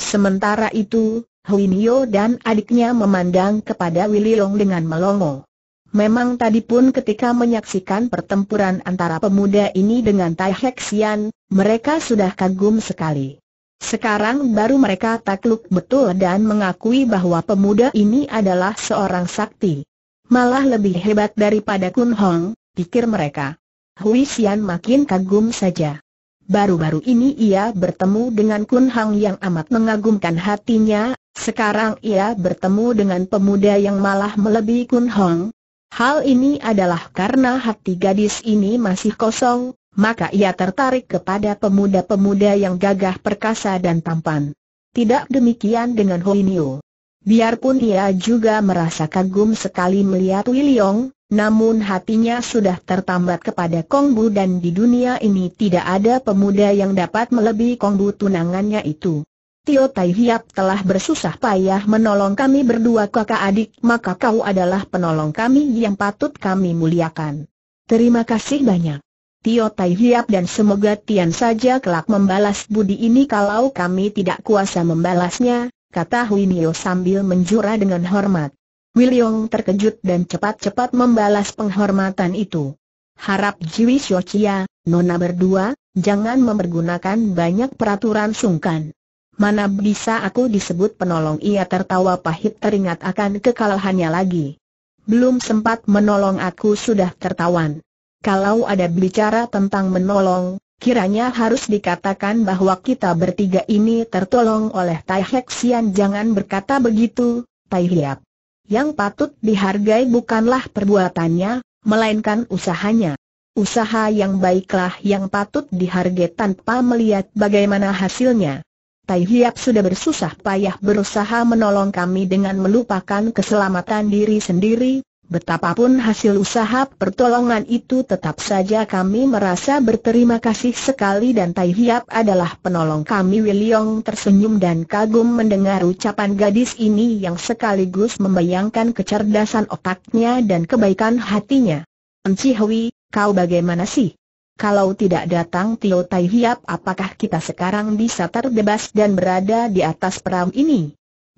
Sementara itu, Huinio dan adiknya memandang kepada Wililong dengan melongo. Memang tadi pun ketika menyaksikan pertempuran antara pemuda ini dengan Tai Hexian, mereka sudah kagum sekali. Sekarang baru mereka takluk betul dan mengakui bahwa pemuda ini adalah seorang sakti. Malah lebih hebat daripada Kun Hong, pikir mereka. Hui Xian makin kagum saja. Baru-baru ini ia bertemu dengan Kun Hang yang amat mengagumkan hatinya, sekarang ia bertemu dengan pemuda yang malah melebihi Kun Hang. Hal ini adalah karena hati gadis ini masih kosong, maka ia tertarik kepada pemuda-pemuda yang gagah perkasa dan tampan. Tidak demikian dengan Hoinio. Biarpun ia juga merasa kagum sekali melihat Wiliong, namun hatinya sudah tertambat kepada Kongbu dan di dunia ini tidak ada pemuda yang dapat melebihi Kongbu tunangannya itu. Tio Tai Hiap telah bersusah payah menolong kami berdua kakak adik, maka kau adalah penolong kami yang patut kami muliakan. Terima kasih banyak. Tio Tai Hiap dan semoga Tian saja kelak membalas budi ini kalau kami tidak kuasa membalasnya, kata Huinio sambil menjura dengan hormat. Wiliong terkejut dan cepat-cepat membalas penghormatan itu. Harap Jiwi Xiochia, Nona berdua, jangan mempergunakan banyak peraturan sungkan. Mana bisa aku disebut penolong ia tertawa pahit teringat akan kekalahannya lagi. Belum sempat menolong aku sudah tertawan. Kalau ada bicara tentang menolong, kiranya harus dikatakan bahwa kita bertiga ini tertolong oleh Tai jangan berkata begitu, Tai Hiap yang patut dihargai bukanlah perbuatannya, melainkan usahanya. Usaha yang baiklah yang patut dihargai tanpa melihat bagaimana hasilnya. Tai Hiap sudah bersusah payah berusaha menolong kami dengan melupakan keselamatan diri sendiri, Betapapun hasil usaha pertolongan itu tetap saja kami merasa berterima kasih sekali dan Tai Hiap adalah penolong kami Wiliong tersenyum dan kagum mendengar ucapan gadis ini yang sekaligus membayangkan kecerdasan otaknya dan kebaikan hatinya. Enci Hui, kau bagaimana sih? Kalau tidak datang Tio Tai Hiap apakah kita sekarang bisa terbebas dan berada di atas perahu ini?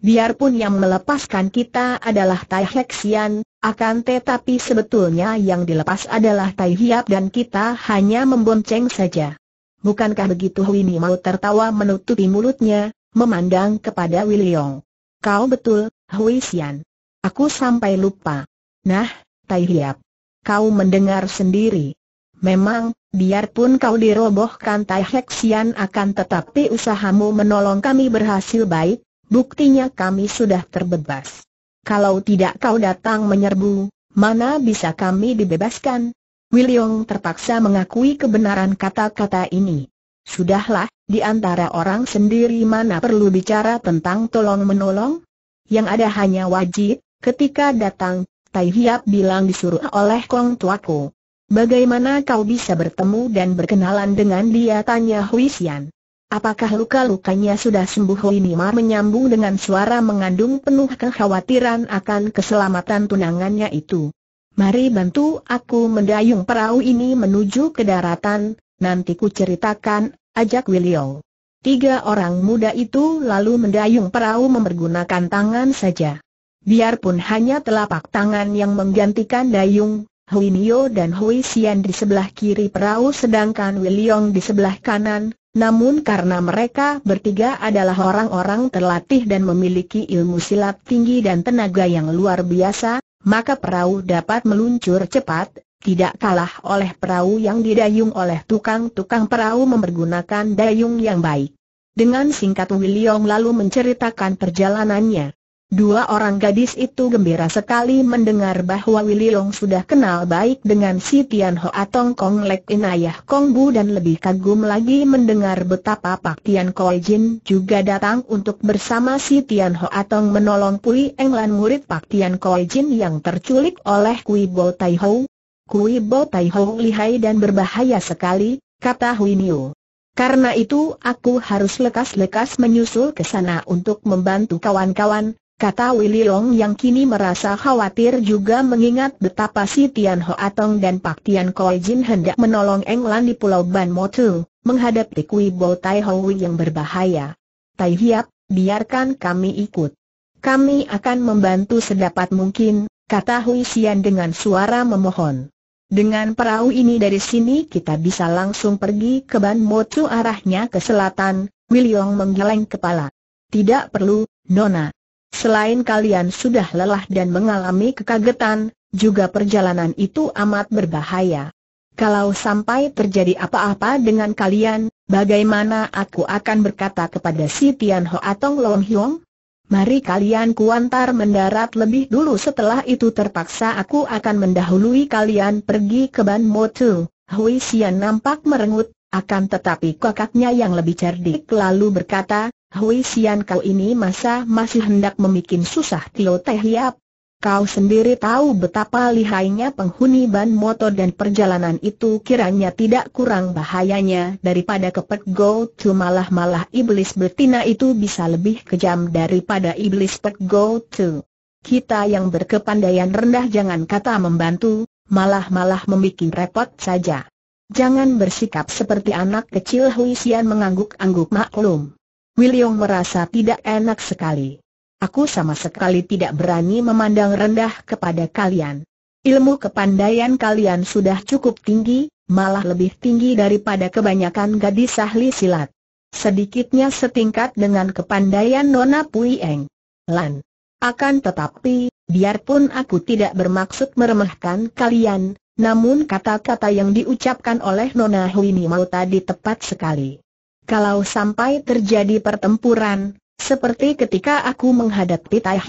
Biarpun yang melepaskan kita adalah Tai Hexian, akan tetapi sebetulnya yang dilepas adalah Tai Hiap dan kita hanya membonceng saja. Bukankah begitu Winnie mau tertawa menutupi mulutnya, memandang kepada Wiliong. Kau betul, Hui Xian. Aku sampai lupa. Nah, Tai Hiap. Kau mendengar sendiri. Memang, biarpun kau dirobohkan Tai Hek Xian akan tetapi usahamu menolong kami berhasil baik, buktinya kami sudah terbebas. Kalau tidak kau datang menyerbu, mana bisa kami dibebaskan? Wiliong terpaksa mengakui kebenaran kata-kata ini. Sudahlah, di antara orang sendiri mana perlu bicara tentang tolong-menolong? Yang ada hanya wajib, ketika datang, Tai Hiap bilang disuruh oleh Kong Tuaku. Bagaimana kau bisa bertemu dan berkenalan dengan dia? Tanya Huisian. Apakah luka-lukanya sudah sembuh Hui Nimar menyambung dengan suara mengandung penuh kekhawatiran akan keselamatan tunangannya itu. Mari bantu aku mendayung perahu ini menuju ke daratan, nanti ku ceritakan, ajak Wilio. Tiga orang muda itu lalu mendayung perahu mempergunakan tangan saja. Biarpun hanya telapak tangan yang menggantikan dayung, Hui Nio dan Hui Xian di sebelah kiri perahu sedangkan Wiliong di sebelah kanan, namun karena mereka bertiga adalah orang-orang terlatih dan memiliki ilmu silat tinggi dan tenaga yang luar biasa, maka perahu dapat meluncur cepat, tidak kalah oleh perahu yang didayung oleh tukang-tukang perahu mempergunakan dayung yang baik. Dengan singkat William lalu menceritakan perjalanannya. Dua orang gadis itu gembira sekali mendengar bahwa Willy Long sudah kenal baik dengan si Tian Ho Atong Kong Lek In Kong Bu dan lebih kagum lagi mendengar betapa Pak Tian Koi Jin juga datang untuk bersama si Tian Ho Atong menolong Pui Lan murid Pak Tian Koi Jin yang terculik oleh Kui Bo Tai Ho. Kui Bo Tai Ho lihai dan berbahaya sekali, kata Hui Niu. Karena itu aku harus lekas-lekas menyusul ke sana untuk membantu kawan-kawan, Kata Willy Long yang kini merasa khawatir juga mengingat betapa si Tian Ho Atong dan Pak Tian Koi Jin hendak menolong Eng Lan di Pulau Ban Motu, menghadapi Kui Bo Tai Hoi yang berbahaya. Tai Hiap, biarkan kami ikut. Kami akan membantu sedapat mungkin, kata Hui Xian dengan suara memohon. Dengan perahu ini dari sini kita bisa langsung pergi ke Ban Motu arahnya ke selatan, Willy Long menggeleng kepala. Tidak perlu, Nona. Selain kalian sudah lelah dan mengalami kekagetan, juga perjalanan itu amat berbahaya. Kalau sampai terjadi apa-apa dengan kalian, bagaimana aku akan berkata kepada si Tian Ho Atong Long Hiong? Mari kalian kuantar mendarat lebih dulu setelah itu terpaksa aku akan mendahului kalian pergi ke Ban Tu. Hui Xian nampak merengut, akan tetapi kakaknya yang lebih cerdik lalu berkata, Hui Sian kau ini masa masih hendak memikin susah Tio Teh Hiap. Kau sendiri tahu betapa lihainya penghuni ban motor dan perjalanan itu kiranya tidak kurang bahayanya daripada kepet go to malah-malah iblis betina itu bisa lebih kejam daripada iblis pet go to. Kita yang berkepandaian rendah jangan kata membantu, malah-malah membuat repot saja. Jangan bersikap seperti anak kecil Hui Sian mengangguk-angguk maklum. Wiliong merasa tidak enak sekali. Aku sama sekali tidak berani memandang rendah kepada kalian. Ilmu kepandaian kalian sudah cukup tinggi, malah lebih tinggi daripada kebanyakan gadis ahli silat. Sedikitnya setingkat dengan kepandaian Nona Puieng. Lan. Akan tetapi, biarpun aku tidak bermaksud meremehkan kalian, namun kata-kata yang diucapkan oleh Nona Hui Huini mau tadi tepat sekali. Kalau sampai terjadi pertempuran, seperti ketika aku menghadapi Tai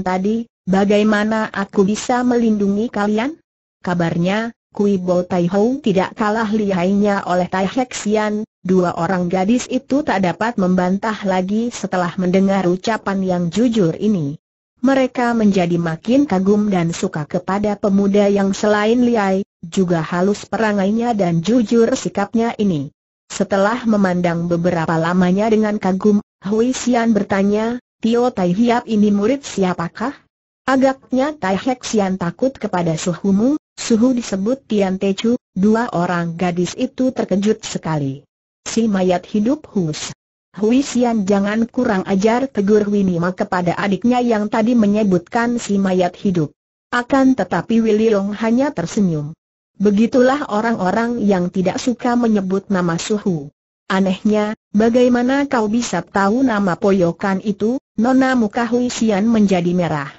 tadi, bagaimana aku bisa melindungi kalian? Kabarnya, Kui Bo Tai Ho tidak kalah lihainya oleh Tai dua orang gadis itu tak dapat membantah lagi setelah mendengar ucapan yang jujur ini. Mereka menjadi makin kagum dan suka kepada pemuda yang selain lihai, juga halus perangainya dan jujur sikapnya ini. Setelah memandang beberapa lamanya dengan kagum, Hui Xian bertanya, Tio Tai Hiap ini murid siapakah? Agaknya Tai Hek Xian takut kepada suhumu, suhu disebut Tian Techu, dua orang gadis itu terkejut sekali. Si mayat hidup Hus. Hui Xian jangan kurang ajar tegur Winima kepada adiknya yang tadi menyebutkan si mayat hidup. Akan tetapi Willy Long hanya tersenyum. Begitulah orang-orang yang tidak suka menyebut nama Suhu. Anehnya, bagaimana kau bisa tahu nama poyokan itu? Nona muka Hui menjadi merah.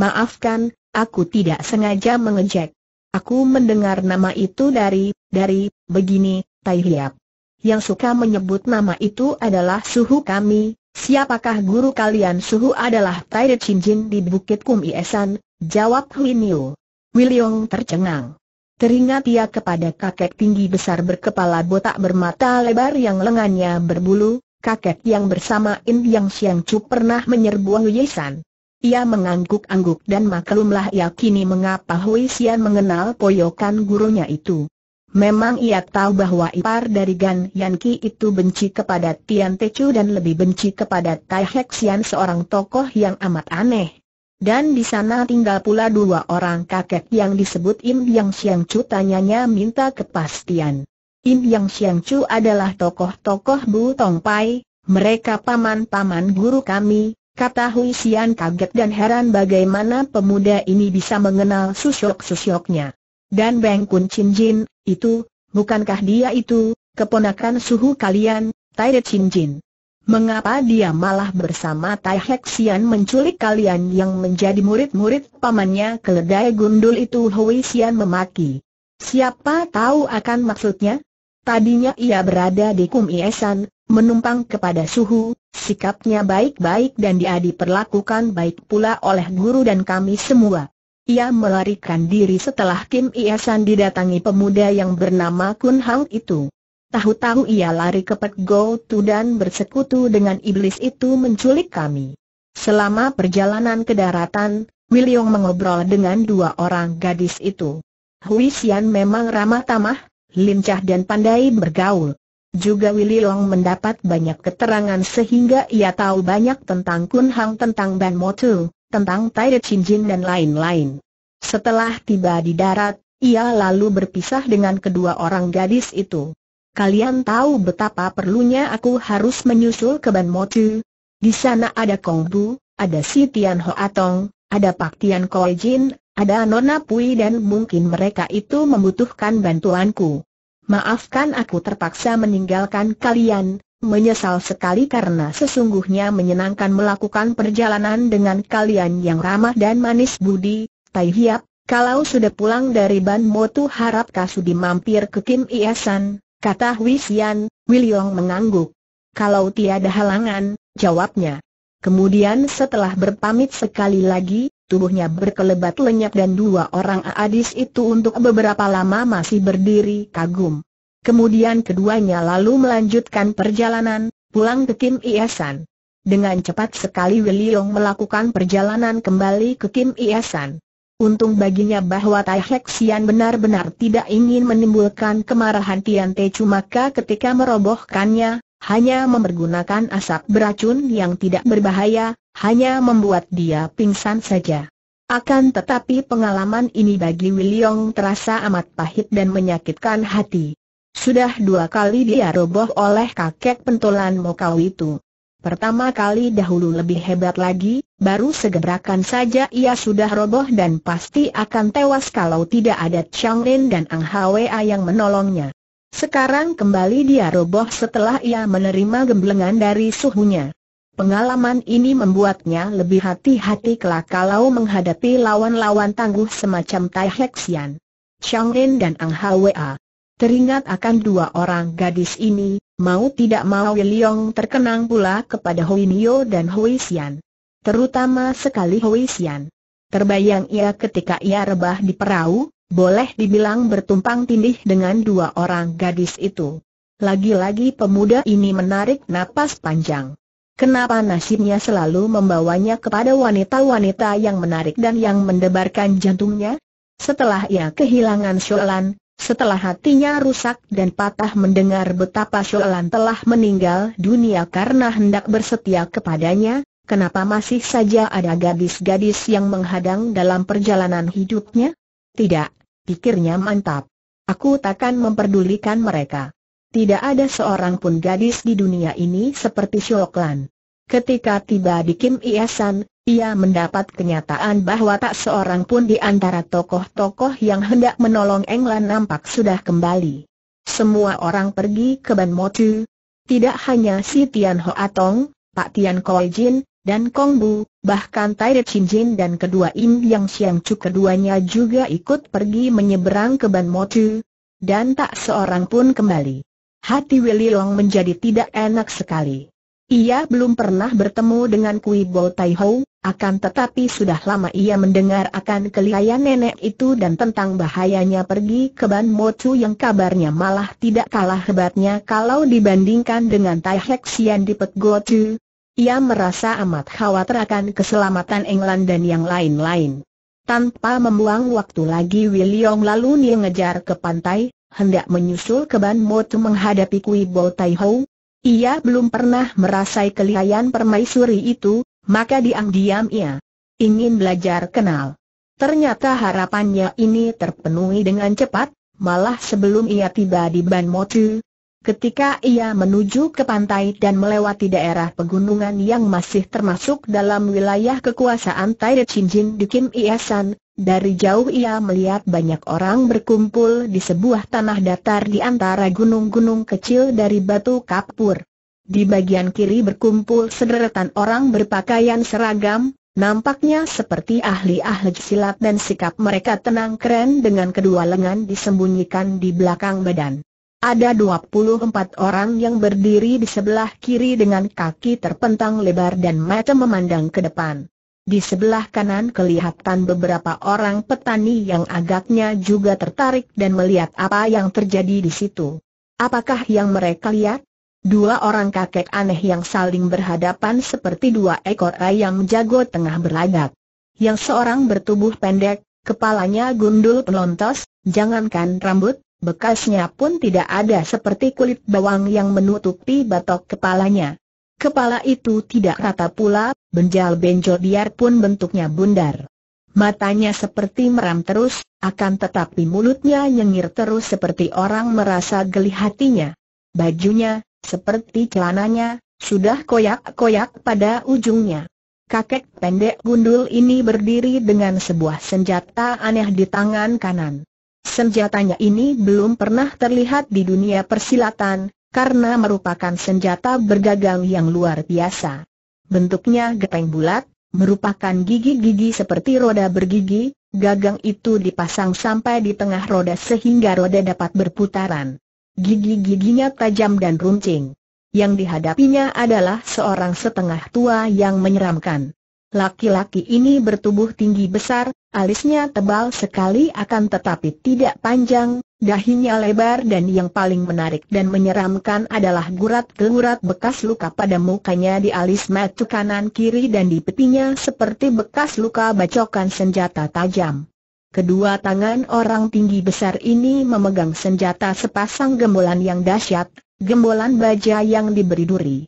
Maafkan, aku tidak sengaja mengejek. Aku mendengar nama itu dari, dari, begini, Tai Hiap. Yang suka menyebut nama itu adalah suhu kami, siapakah guru kalian suhu adalah Tai Chin Jin di Bukit Kum Kumiesan, jawab Hui Niu. Wiliong tercengang. Teringat ia kepada kakek tinggi besar berkepala botak bermata lebar yang lengannya berbulu, kakek yang bersama In Yang Xiang Chu pernah menyerbu Hui San. Ia mengangguk-angguk dan maklumlah ia kini mengapa Hui Xian mengenal poyokan gurunya itu. Memang ia tahu bahwa ipar dari Gan Yan Ki itu benci kepada Tian Te Chu dan lebih benci kepada Tai Hek Xian seorang tokoh yang amat aneh dan di sana tinggal pula dua orang kakek yang disebut Im Yang Xiang Chu tanyanya minta kepastian. Im Yang Xiang Chu adalah tokoh-tokoh Bu Tong Pai, mereka paman-paman guru kami, kata Hui Xian kaget dan heran bagaimana pemuda ini bisa mengenal susyok-susyoknya. Dan Beng Kun Chin Jin, itu, bukankah dia itu, keponakan suhu kalian, Tai Chin Jin. Mengapa dia malah bersama Tai Hek menculik kalian yang menjadi murid-murid pamannya keledai gundul itu Hui Sian memaki. Siapa tahu akan maksudnya? Tadinya ia berada di Kum Iesan, menumpang kepada suhu, sikapnya baik-baik dan dia diperlakukan baik pula oleh guru dan kami semua. Ia melarikan diri setelah Kim Iesan didatangi pemuda yang bernama Kun Hang itu. Tahu-tahu ia lari ke Pet Go Tu dan bersekutu dengan iblis itu menculik kami. Selama perjalanan ke daratan, William mengobrol dengan dua orang gadis itu. Hui Xian memang ramah tamah, lincah dan pandai bergaul. Juga Willy Long mendapat banyak keterangan sehingga ia tahu banyak tentang Kun Hang tentang Ban Tu, tentang Tai Chin Jin dan lain-lain. Setelah tiba di darat, ia lalu berpisah dengan kedua orang gadis itu. Kalian tahu betapa perlunya aku harus menyusul ke Ban Mochu. Di sana ada Kong Bu, ada Si Tian Ho Atong, ada Pak Tian Koi Jin, ada Nona Pui dan mungkin mereka itu membutuhkan bantuanku. Maafkan aku terpaksa meninggalkan kalian, menyesal sekali karena sesungguhnya menyenangkan melakukan perjalanan dengan kalian yang ramah dan manis budi, Tai Hiap, kalau sudah pulang dari Ban Motu harap Kasudi mampir ke Kim Iasan, Kata Huisian, William mengangguk. Kalau tiada halangan, jawabnya. Kemudian setelah berpamit sekali lagi, tubuhnya berkelebat lenyap dan dua orang adis itu untuk beberapa lama masih berdiri kagum. Kemudian keduanya lalu melanjutkan perjalanan, pulang ke Kim Iasan. Dengan cepat sekali William melakukan perjalanan kembali ke Kim Iasan. Untung baginya bahwa Tai Hek benar-benar tidak ingin menimbulkan kemarahan Tian Te maka ketika merobohkannya, hanya mempergunakan asap beracun yang tidak berbahaya, hanya membuat dia pingsan saja. Akan tetapi pengalaman ini bagi Wiliong terasa amat pahit dan menyakitkan hati. Sudah dua kali dia roboh oleh kakek pentolan Mokau itu. Pertama kali dahulu lebih hebat lagi, baru segerakan saja ia sudah roboh dan pasti akan tewas kalau tidak ada Chang Lin dan Ang Hwa yang menolongnya. Sekarang kembali dia roboh setelah ia menerima gemblengan dari suhunya. Pengalaman ini membuatnya lebih hati-hati kelak kalau menghadapi lawan-lawan tangguh semacam Tai Hexian. Chang Lin dan Ang Hwa Teringat akan dua orang gadis ini, mau tidak mau Liong terkenang pula kepada Hui Nio dan Hui Xian. Terutama sekali Hui Xian. Terbayang ia ketika ia rebah di perahu, boleh dibilang bertumpang tindih dengan dua orang gadis itu. Lagi-lagi pemuda ini menarik napas panjang. Kenapa nasibnya selalu membawanya kepada wanita-wanita yang menarik dan yang mendebarkan jantungnya? Setelah ia kehilangan Sholan, setelah hatinya rusak dan patah mendengar betapa Sholan telah meninggal dunia karena hendak bersetia kepadanya, kenapa masih saja ada gadis-gadis yang menghadang dalam perjalanan hidupnya? Tidak, pikirnya mantap. Aku takkan memperdulikan mereka. Tidak ada seorang pun gadis di dunia ini seperti Sholan. Ketika tiba di Kim Iasan, ia mendapat kenyataan bahwa tak seorang pun di antara tokoh-tokoh yang hendak menolong Englan nampak sudah kembali. Semua orang pergi ke Ban Motu. Tidak hanya si Tian Ho Atong, Pak Tian Koi Jin, dan Kong Bu, bahkan Tai Re Chin Jin dan kedua Im Yang Siang Chu keduanya juga ikut pergi menyeberang ke Ban Motu. Dan tak seorang pun kembali. Hati Willy Long menjadi tidak enak sekali. Ia belum pernah bertemu dengan Kui Bo Tai Ho, akan tetapi sudah lama ia mendengar akan kelihayan nenek itu dan tentang bahayanya pergi ke Ban Chu yang kabarnya malah tidak kalah hebatnya kalau dibandingkan dengan Tai Hek Sian di Pek Go Chu. Ia merasa amat khawatir akan keselamatan England dan yang lain-lain. Tanpa membuang waktu lagi William lalu nih ngejar ke pantai, hendak menyusul ke Ban Chu menghadapi Kui Bo Tai Ho, ia belum pernah merasai kelihayan permaisuri itu, maka diam-diam ia ingin belajar kenal. Ternyata harapannya ini terpenuhi dengan cepat, malah sebelum ia tiba di Ban Motu, ketika ia menuju ke pantai dan melewati daerah pegunungan yang masih termasuk dalam wilayah kekuasaan Chin Jin di Kim Iasan, dari jauh ia melihat banyak orang berkumpul di sebuah tanah datar di antara gunung-gunung kecil dari batu kapur. Di bagian kiri berkumpul sederetan orang berpakaian seragam, nampaknya seperti ahli-ahli silat dan sikap mereka tenang keren dengan kedua lengan disembunyikan di belakang badan. Ada 24 orang yang berdiri di sebelah kiri dengan kaki terpentang lebar dan mata memandang ke depan. Di sebelah kanan kelihatan beberapa orang petani yang agaknya juga tertarik dan melihat apa yang terjadi di situ. Apakah yang mereka lihat? Dua orang kakek aneh yang saling berhadapan seperti dua ekor ayam jago tengah berlagak. Yang seorang bertubuh pendek, kepalanya gundul pelontos, jangankan rambut, bekasnya pun tidak ada seperti kulit bawang yang menutupi batok kepalanya. Kepala itu tidak rata pula, benjal benjol biarpun bentuknya bundar. Matanya seperti meram terus, akan tetapi mulutnya nyengir terus seperti orang merasa geli hatinya. Bajunya, seperti celananya, sudah koyak-koyak pada ujungnya. Kakek pendek gundul ini berdiri dengan sebuah senjata aneh di tangan kanan. Senjatanya ini belum pernah terlihat di dunia persilatan, karena merupakan senjata bergagang yang luar biasa. Bentuknya gepeng bulat, merupakan gigi-gigi seperti roda bergigi, gagang itu dipasang sampai di tengah roda sehingga roda dapat berputaran. Gigi-giginya tajam dan runcing. Yang dihadapinya adalah seorang setengah tua yang menyeramkan. Laki-laki ini bertubuh tinggi besar, alisnya tebal sekali akan tetapi tidak panjang, dahinya lebar dan yang paling menarik dan menyeramkan adalah gurat-gurat bekas luka pada mukanya di alis mata kanan kiri dan di petinya seperti bekas luka bacokan senjata tajam. Kedua tangan orang tinggi besar ini memegang senjata sepasang gembolan yang dahsyat, gembolan baja yang diberi duri.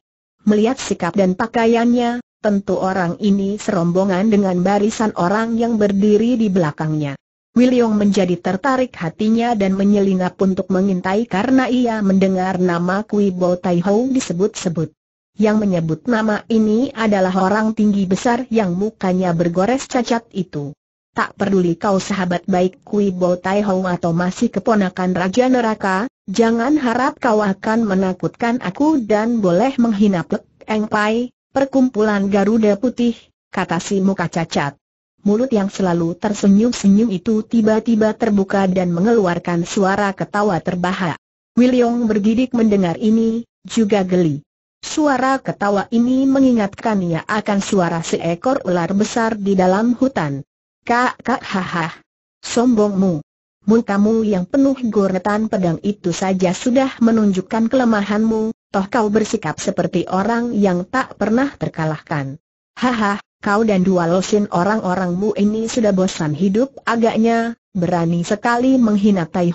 Melihat sikap dan pakaiannya, Tentu orang ini serombongan dengan barisan orang yang berdiri di belakangnya. Wiliong menjadi tertarik hatinya dan menyelinap untuk mengintai karena ia mendengar nama Kui Bo Tai Ho disebut-sebut. Yang menyebut nama ini adalah orang tinggi besar yang mukanya bergores cacat itu. Tak peduli kau sahabat baik Kui Bo Tai Ho atau masih keponakan Raja Neraka, jangan harap kau akan menakutkan aku dan boleh menghina Pek Eng Pai, Perkumpulan Garuda Putih, kata si muka cacat. Mulut yang selalu tersenyum-senyum itu tiba-tiba terbuka dan mengeluarkan suara ketawa terbahak. William bergidik mendengar ini, juga geli. Suara ketawa ini mengingatkan ia akan suara seekor ular besar di dalam hutan. Kak, kak, haha. Sombongmu. Mul kamu yang penuh goretan pedang itu saja sudah menunjukkan kelemahanmu, toh kau bersikap seperti orang yang tak pernah terkalahkan. Haha, kau dan dua losin orang-orangmu ini sudah bosan hidup agaknya, berani sekali menghina Tai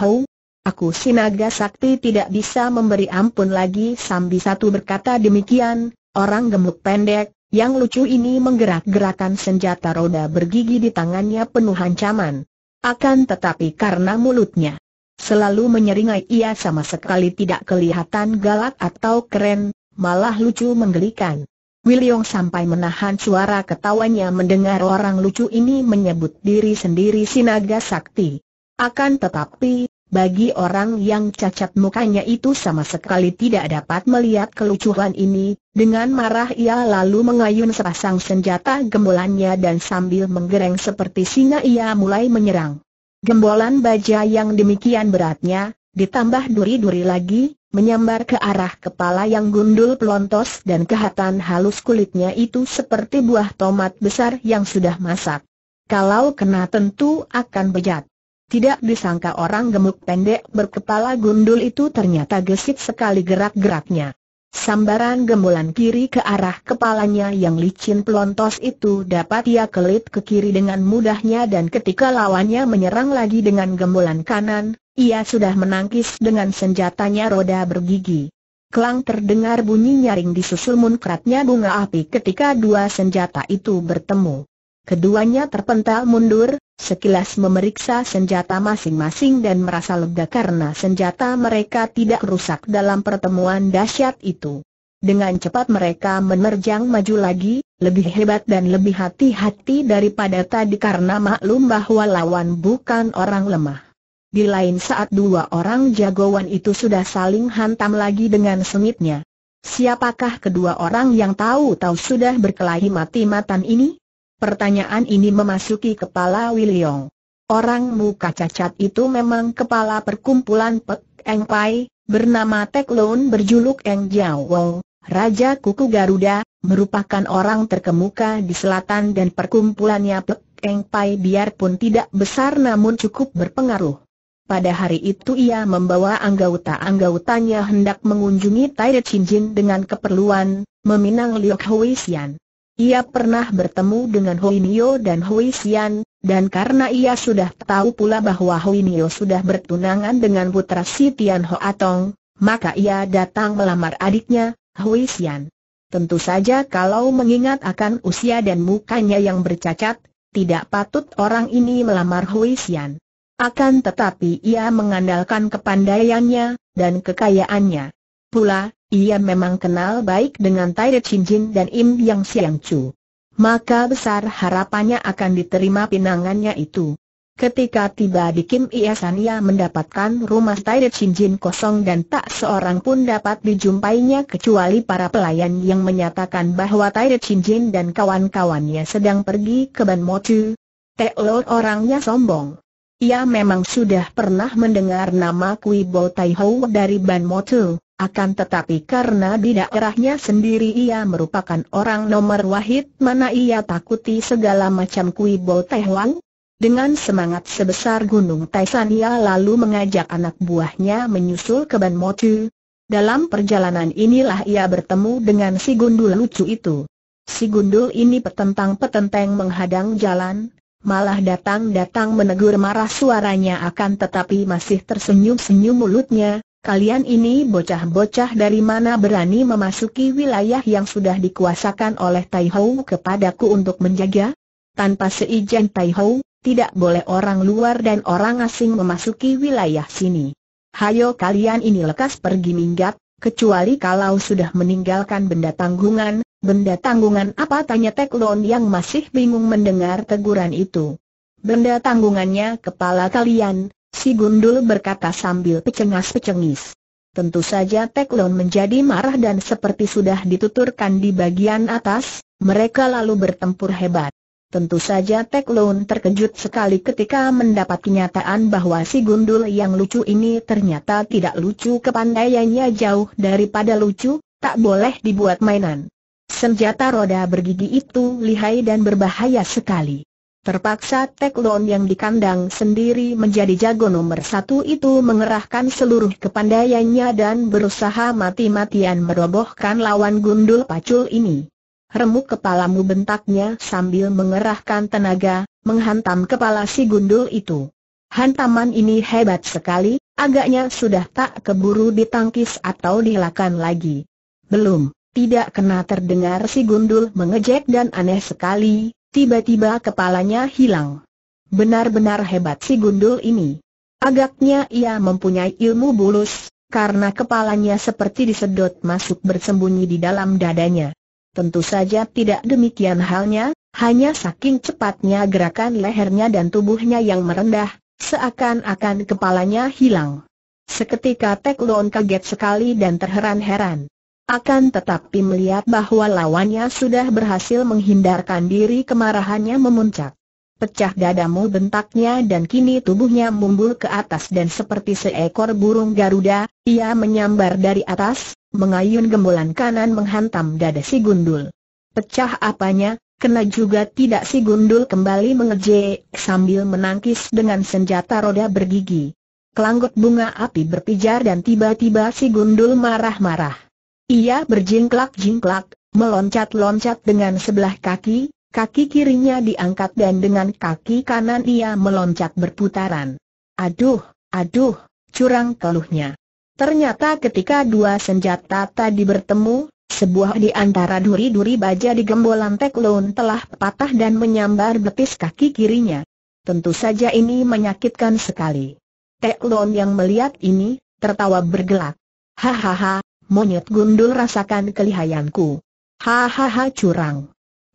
Aku Sinaga Sakti tidak bisa memberi ampun lagi sambil satu berkata demikian, orang gemuk pendek, yang lucu ini menggerak-gerakan senjata roda bergigi di tangannya penuh ancaman. Akan tetapi karena mulutnya Selalu menyeringai ia sama sekali tidak kelihatan galak atau keren, malah lucu menggelikan. William sampai menahan suara ketawanya mendengar orang lucu ini menyebut diri sendiri Sinaga Sakti. Akan tetapi, bagi orang yang cacat mukanya itu sama sekali tidak dapat melihat kelucuan ini, dengan marah ia lalu mengayun sepasang senjata gemulannya dan sambil menggereng seperti singa ia mulai menyerang. Gembolan baja yang demikian beratnya, ditambah duri-duri lagi, menyambar ke arah kepala yang gundul pelontos dan kehatan halus kulitnya itu seperti buah tomat besar yang sudah masak. Kalau kena tentu akan bejat. Tidak disangka orang gemuk pendek berkepala gundul itu ternyata gesit sekali gerak-geraknya. Sambaran gembolan kiri ke arah kepalanya yang licin pelontos itu dapat ia kelit ke kiri dengan mudahnya dan ketika lawannya menyerang lagi dengan gembolan kanan, ia sudah menangkis dengan senjatanya roda bergigi. Kelang terdengar bunyi nyaring disusul munkratnya bunga api ketika dua senjata itu bertemu. Keduanya terpental mundur, sekilas memeriksa senjata masing-masing dan merasa lega karena senjata mereka tidak rusak dalam pertemuan dahsyat itu. Dengan cepat mereka menerjang maju lagi, lebih hebat dan lebih hati-hati daripada tadi karena maklum bahwa lawan bukan orang lemah. Di lain saat dua orang jagoan itu sudah saling hantam lagi dengan sengitnya. Siapakah kedua orang yang tahu-tahu sudah berkelahi mati-matan ini? Pertanyaan ini memasuki kepala Wiliong. Orang muka cacat itu memang kepala perkumpulan Pek Eng Pai, bernama Tek Loon, berjuluk Eng Jiao Wong, Raja Kuku Garuda, merupakan orang terkemuka di selatan dan perkumpulannya Pek Eng Pai biarpun tidak besar namun cukup berpengaruh. Pada hari itu ia membawa anggota-anggotanya hendak mengunjungi Tai Ching Jin dengan keperluan, meminang Liu Hui Xian. Ia pernah bertemu dengan Hui Nio dan Hui Xian, dan karena ia sudah tahu pula bahwa Hui Nio sudah bertunangan dengan putra si Tian Ho Atong, maka ia datang melamar adiknya, Hui Xian. Tentu saja kalau mengingat akan usia dan mukanya yang bercacat, tidak patut orang ini melamar Hui Xian. Akan tetapi ia mengandalkan kepandaiannya, dan kekayaannya. Pula, ia memang kenal baik dengan Tai De Chin Jin dan Im Yang Siang Chu. Maka besar harapannya akan diterima pinangannya itu. Ketika tiba di Kim Iasan ia mendapatkan rumah Tai De Chin Jin kosong dan tak seorang pun dapat dijumpainya kecuali para pelayan yang menyatakan bahwa Tai De Chin Jin dan kawan-kawannya sedang pergi ke Ban Teh Teolor orangnya sombong. Ia memang sudah pernah mendengar nama Kui Bo Tai Ho dari Ban Chu. Akan tetapi karena di daerahnya sendiri ia merupakan orang nomor wahid mana ia takuti segala macam kui bol tehwang. Dengan semangat sebesar gunung Taisan ia lalu mengajak anak buahnya menyusul ke Ban Motu. Dalam perjalanan inilah ia bertemu dengan si gundul lucu itu. Si gundul ini petentang-petenteng menghadang jalan, malah datang-datang menegur marah suaranya akan tetapi masih tersenyum-senyum mulutnya kalian ini bocah-bocah dari mana berani memasuki wilayah yang sudah dikuasakan oleh Tai Hou kepadaku untuk menjaga? Tanpa seizin Tai Hou, tidak boleh orang luar dan orang asing memasuki wilayah sini. Hayo kalian ini lekas pergi minggat, kecuali kalau sudah meninggalkan benda tanggungan, benda tanggungan apa tanya Teklon yang masih bingung mendengar teguran itu. Benda tanggungannya kepala kalian, Si Gundul berkata sambil pecengas-pecengis. Tentu saja Teklon menjadi marah dan seperti sudah dituturkan di bagian atas, mereka lalu bertempur hebat. Tentu saja Teklon terkejut sekali ketika mendapat kenyataan bahwa si Gundul yang lucu ini ternyata tidak lucu kepandaiannya jauh daripada lucu, tak boleh dibuat mainan. Senjata roda bergigi itu lihai dan berbahaya sekali. Terpaksa Teklon yang dikandang sendiri menjadi jago nomor satu itu mengerahkan seluruh kepandaiannya dan berusaha mati-matian merobohkan lawan gundul pacul ini. Remuk kepalamu bentaknya sambil mengerahkan tenaga, menghantam kepala si gundul itu. Hantaman ini hebat sekali, agaknya sudah tak keburu ditangkis atau dihilakan lagi. Belum, tidak kena terdengar si gundul mengejek dan aneh sekali, Tiba-tiba kepalanya hilang. Benar-benar hebat si gundul ini. Agaknya ia mempunyai ilmu bulus, karena kepalanya seperti disedot masuk bersembunyi di dalam dadanya. Tentu saja tidak demikian halnya, hanya saking cepatnya gerakan lehernya dan tubuhnya yang merendah, seakan-akan kepalanya hilang. Seketika Teklon kaget sekali dan terheran-heran. Akan tetapi melihat bahwa lawannya sudah berhasil menghindarkan diri kemarahannya memuncak. Pecah dadamu bentaknya dan kini tubuhnya mumbul ke atas dan seperti seekor burung Garuda, ia menyambar dari atas, mengayun gembolan kanan menghantam dada si gundul. Pecah apanya, kena juga tidak si gundul kembali mengejek sambil menangkis dengan senjata roda bergigi. Kelanggut bunga api berpijar dan tiba-tiba si gundul marah-marah. Ia berjingklak-jingklak, meloncat-loncat dengan sebelah kaki, kaki kirinya diangkat dan dengan kaki kanan ia meloncat berputaran. Aduh, aduh, curang keluhnya. Ternyata ketika dua senjata tadi bertemu, sebuah di antara duri-duri baja di gembolan teklon telah patah dan menyambar betis kaki kirinya. Tentu saja ini menyakitkan sekali. Teklon yang melihat ini, tertawa bergelak. Hahaha, monyet gundul rasakan kelihayanku. Hahaha curang.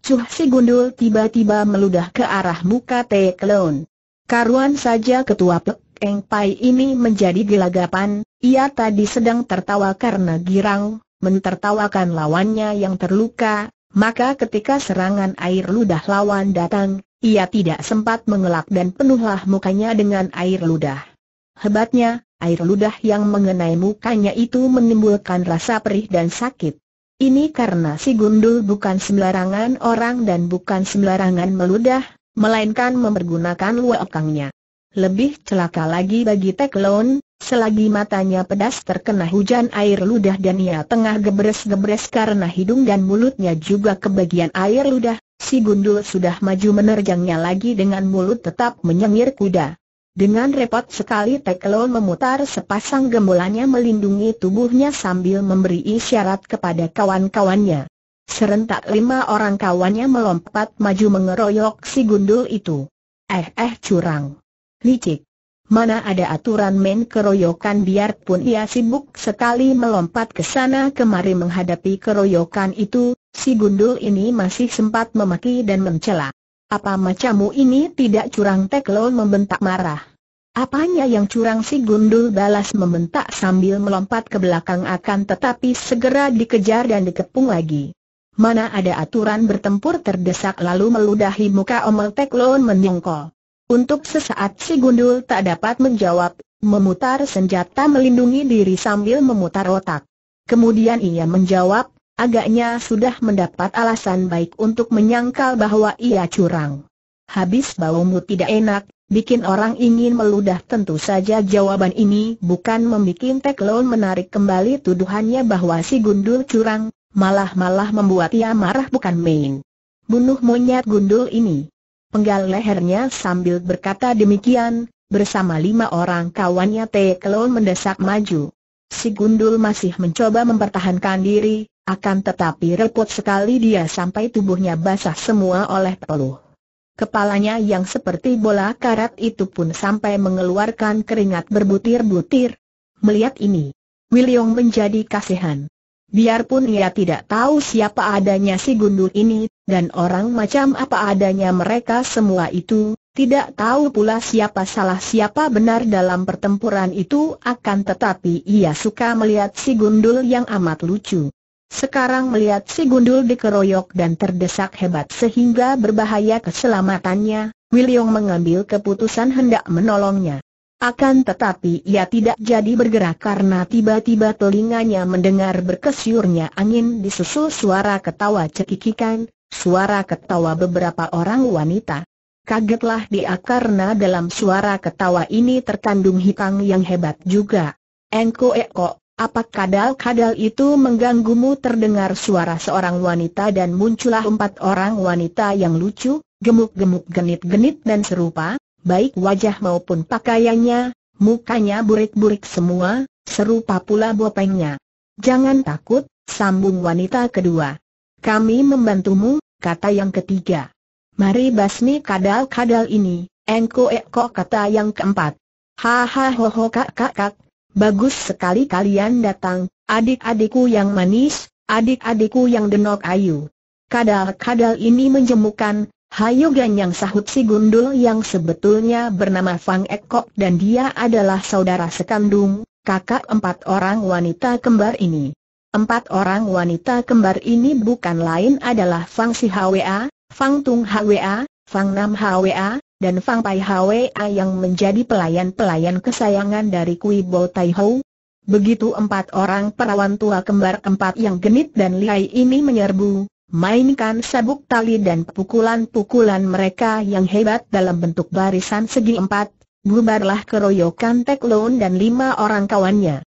Cuh si gundul tiba-tiba meludah ke arah muka Teklon. Karuan saja ketua Pek Pai ini menjadi gelagapan, ia tadi sedang tertawa karena girang, mentertawakan lawannya yang terluka, maka ketika serangan air ludah lawan datang, ia tidak sempat mengelak dan penuhlah mukanya dengan air ludah. Hebatnya, air ludah yang mengenai mukanya itu menimbulkan rasa perih dan sakit. Ini karena si gundul bukan sembarangan orang dan bukan sembarangan meludah, melainkan mempergunakan luakangnya. Lebih celaka lagi bagi Teklon, selagi matanya pedas terkena hujan air ludah dan ia tengah gebres-gebres karena hidung dan mulutnya juga kebagian air ludah, si gundul sudah maju menerjangnya lagi dengan mulut tetap menyengir kuda. Dengan repot sekali Teklon memutar sepasang gemulanya melindungi tubuhnya sambil memberi isyarat kepada kawan-kawannya. Serentak lima orang kawannya melompat maju mengeroyok si gundul itu. Eh eh curang. Licik. Mana ada aturan main keroyokan biarpun ia sibuk sekali melompat ke sana kemari menghadapi keroyokan itu, si gundul ini masih sempat memaki dan mencela. Apa macamu ini tidak curang Teklon membentak marah. Apanya yang curang si gundul balas membentak sambil melompat ke belakang akan tetapi segera dikejar dan dikepung lagi. Mana ada aturan bertempur terdesak lalu meludahi muka Omel Teklon menyongkol. Untuk sesaat si gundul tak dapat menjawab, memutar senjata melindungi diri sambil memutar otak. Kemudian ia menjawab, Agaknya sudah mendapat alasan baik untuk menyangkal bahwa ia curang. Habis baumu tidak enak, bikin orang ingin meludah tentu saja jawaban ini bukan membuat Teklon menarik kembali tuduhannya bahwa si gundul curang, malah-malah membuat ia marah bukan main. Bunuh monyet gundul ini. Penggal lehernya sambil berkata demikian, bersama lima orang kawannya Teklon mendesak maju. Si gundul masih mencoba mempertahankan diri, akan tetapi repot sekali dia sampai tubuhnya basah semua oleh peluh. Kepalanya yang seperti bola karat itu pun sampai mengeluarkan keringat berbutir-butir. Melihat ini, William menjadi kasihan. Biarpun ia tidak tahu siapa adanya si gundul ini, dan orang macam apa adanya mereka semua itu, tidak tahu pula siapa salah siapa benar dalam pertempuran itu akan tetapi ia suka melihat si gundul yang amat lucu. Sekarang melihat si gundul dikeroyok dan terdesak hebat sehingga berbahaya keselamatannya, William mengambil keputusan hendak menolongnya. Akan tetapi ia tidak jadi bergerak karena tiba-tiba telinganya mendengar berkesyurnya angin disusul suara ketawa cekikikan, suara ketawa beberapa orang wanita. Kagetlah dia karena dalam suara ketawa ini terkandung hikang yang hebat juga. Engko Eko, apa kadal-kadal itu mengganggumu terdengar suara seorang wanita dan muncullah empat orang wanita yang lucu, gemuk-gemuk genit-genit dan serupa, baik wajah maupun pakaiannya, mukanya burik-burik semua, serupa pula bopengnya. Jangan takut, sambung wanita kedua. Kami membantumu, kata yang ketiga. Mari basmi kadal-kadal ini, engko e eko kata yang keempat. Hahaha ho kakak, bagus sekali kalian datang, adik-adikku yang manis, adik-adikku yang denok ayu. Kadal-kadal ini menjemukan, hayu yang sahut si gundul yang sebetulnya bernama Fang Ekok dan dia adalah saudara sekandung, kakak empat orang wanita kembar ini. Empat orang wanita kembar ini bukan lain adalah Fang Si Hwa, Fang Tung Hwa, Fang Nam Hwa, dan Fang Pai Hwa yang menjadi pelayan-pelayan kesayangan dari Kui Bo Tai Ho. Begitu empat orang perawan tua kembar empat yang genit dan lihai ini menyerbu, mainkan sabuk tali dan pukulan-pukulan mereka yang hebat dalam bentuk barisan segi empat, bubarlah keroyokan Teklon dan lima orang kawannya.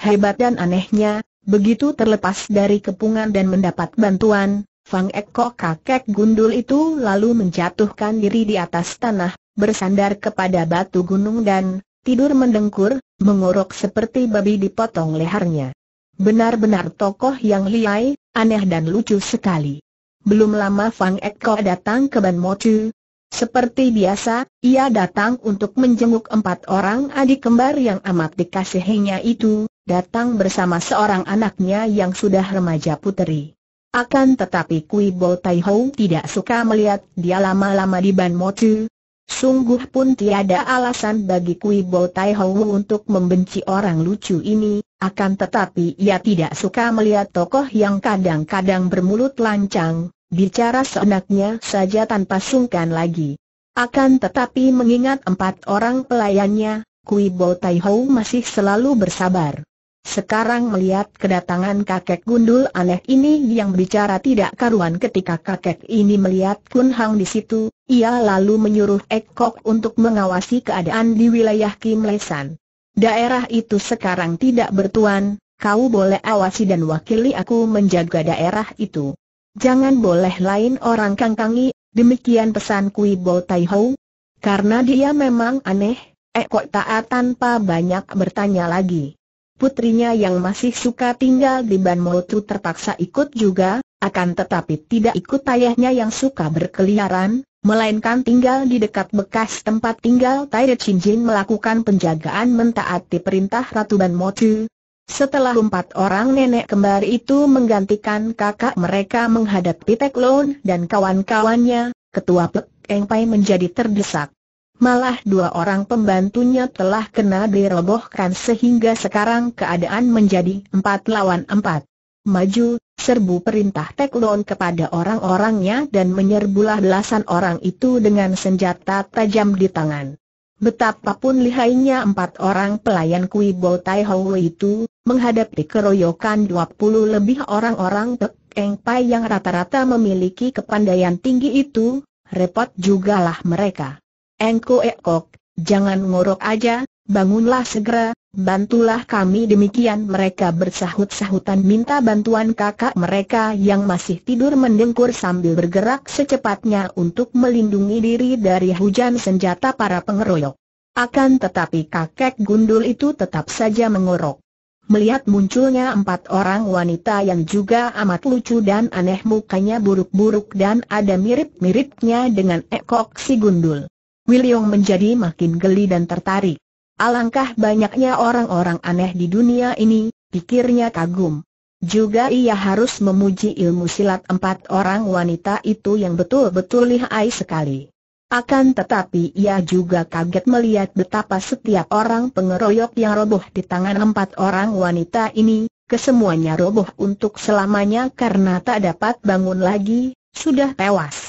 Hebat dan anehnya, begitu terlepas dari kepungan dan mendapat bantuan, Fang Eko kakek gundul itu lalu menjatuhkan diri di atas tanah, bersandar kepada batu gunung dan tidur mendengkur, mengorok seperti babi dipotong lehernya. Benar-benar tokoh yang liai, aneh dan lucu sekali. Belum lama Fang Eko datang ke Ban Mochu. Seperti biasa, ia datang untuk menjenguk empat orang adik kembar yang amat dikasihinya itu, datang bersama seorang anaknya yang sudah remaja puteri. Akan tetapi Kui Bo Tai Ho tidak suka melihat dia lama-lama di Ban Chu. Sungguh pun tiada alasan bagi Kui Bo Tai Ho untuk membenci orang lucu ini, akan tetapi ia tidak suka melihat tokoh yang kadang-kadang bermulut lancang, bicara seenaknya saja tanpa sungkan lagi. Akan tetapi mengingat empat orang pelayannya, Kui Bo Tai Ho masih selalu bersabar. Sekarang melihat kedatangan kakek gundul aneh ini yang bicara tidak karuan ketika kakek ini melihat Kun Hang di situ, ia lalu menyuruh Kok untuk mengawasi keadaan di wilayah Kim Lesan. Daerah itu sekarang tidak bertuan, kau boleh awasi dan wakili aku menjaga daerah itu. Jangan boleh lain orang kangkangi, demikian pesan Kui Bo Tai Ho. Karena dia memang aneh, Kok taat tanpa banyak bertanya lagi putrinya yang masih suka tinggal di Ban Motu terpaksa ikut juga, akan tetapi tidak ikut ayahnya yang suka berkeliaran, melainkan tinggal di dekat bekas tempat tinggal Taire Chinjin melakukan penjagaan mentaati perintah Ratu Ban Motu. Setelah empat orang nenek kembar itu menggantikan kakak mereka menghadapi Teklon dan kawan-kawannya, ketua Pek Eng Pai menjadi terdesak. Malah dua orang pembantunya telah kena dirobohkan sehingga sekarang keadaan menjadi empat lawan empat. Maju, serbu perintah Teklon kepada orang-orangnya dan menyerbulah belasan orang itu dengan senjata tajam di tangan. Betapapun lihainya empat orang pelayan Kui Bo Tai Hou itu, menghadapi keroyokan dua puluh lebih orang-orang Pek Pai yang rata-rata memiliki kepandaian tinggi itu, repot jugalah mereka. Engko Ekok, jangan ngorok aja, bangunlah segera, bantulah kami demikian mereka bersahut-sahutan minta bantuan kakak mereka yang masih tidur mendengkur sambil bergerak secepatnya untuk melindungi diri dari hujan senjata para pengeroyok. Akan tetapi kakek gundul itu tetap saja mengorok. Melihat munculnya empat orang wanita yang juga amat lucu dan aneh mukanya buruk-buruk dan ada mirip-miripnya dengan ekok si gundul. William menjadi makin geli dan tertarik. Alangkah banyaknya orang-orang aneh di dunia ini, pikirnya kagum. Juga ia harus memuji ilmu silat empat orang wanita itu yang betul-betul lihai sekali. Akan tetapi ia juga kaget melihat betapa setiap orang pengeroyok yang roboh di tangan empat orang wanita ini, kesemuanya roboh untuk selamanya karena tak dapat bangun lagi, sudah tewas.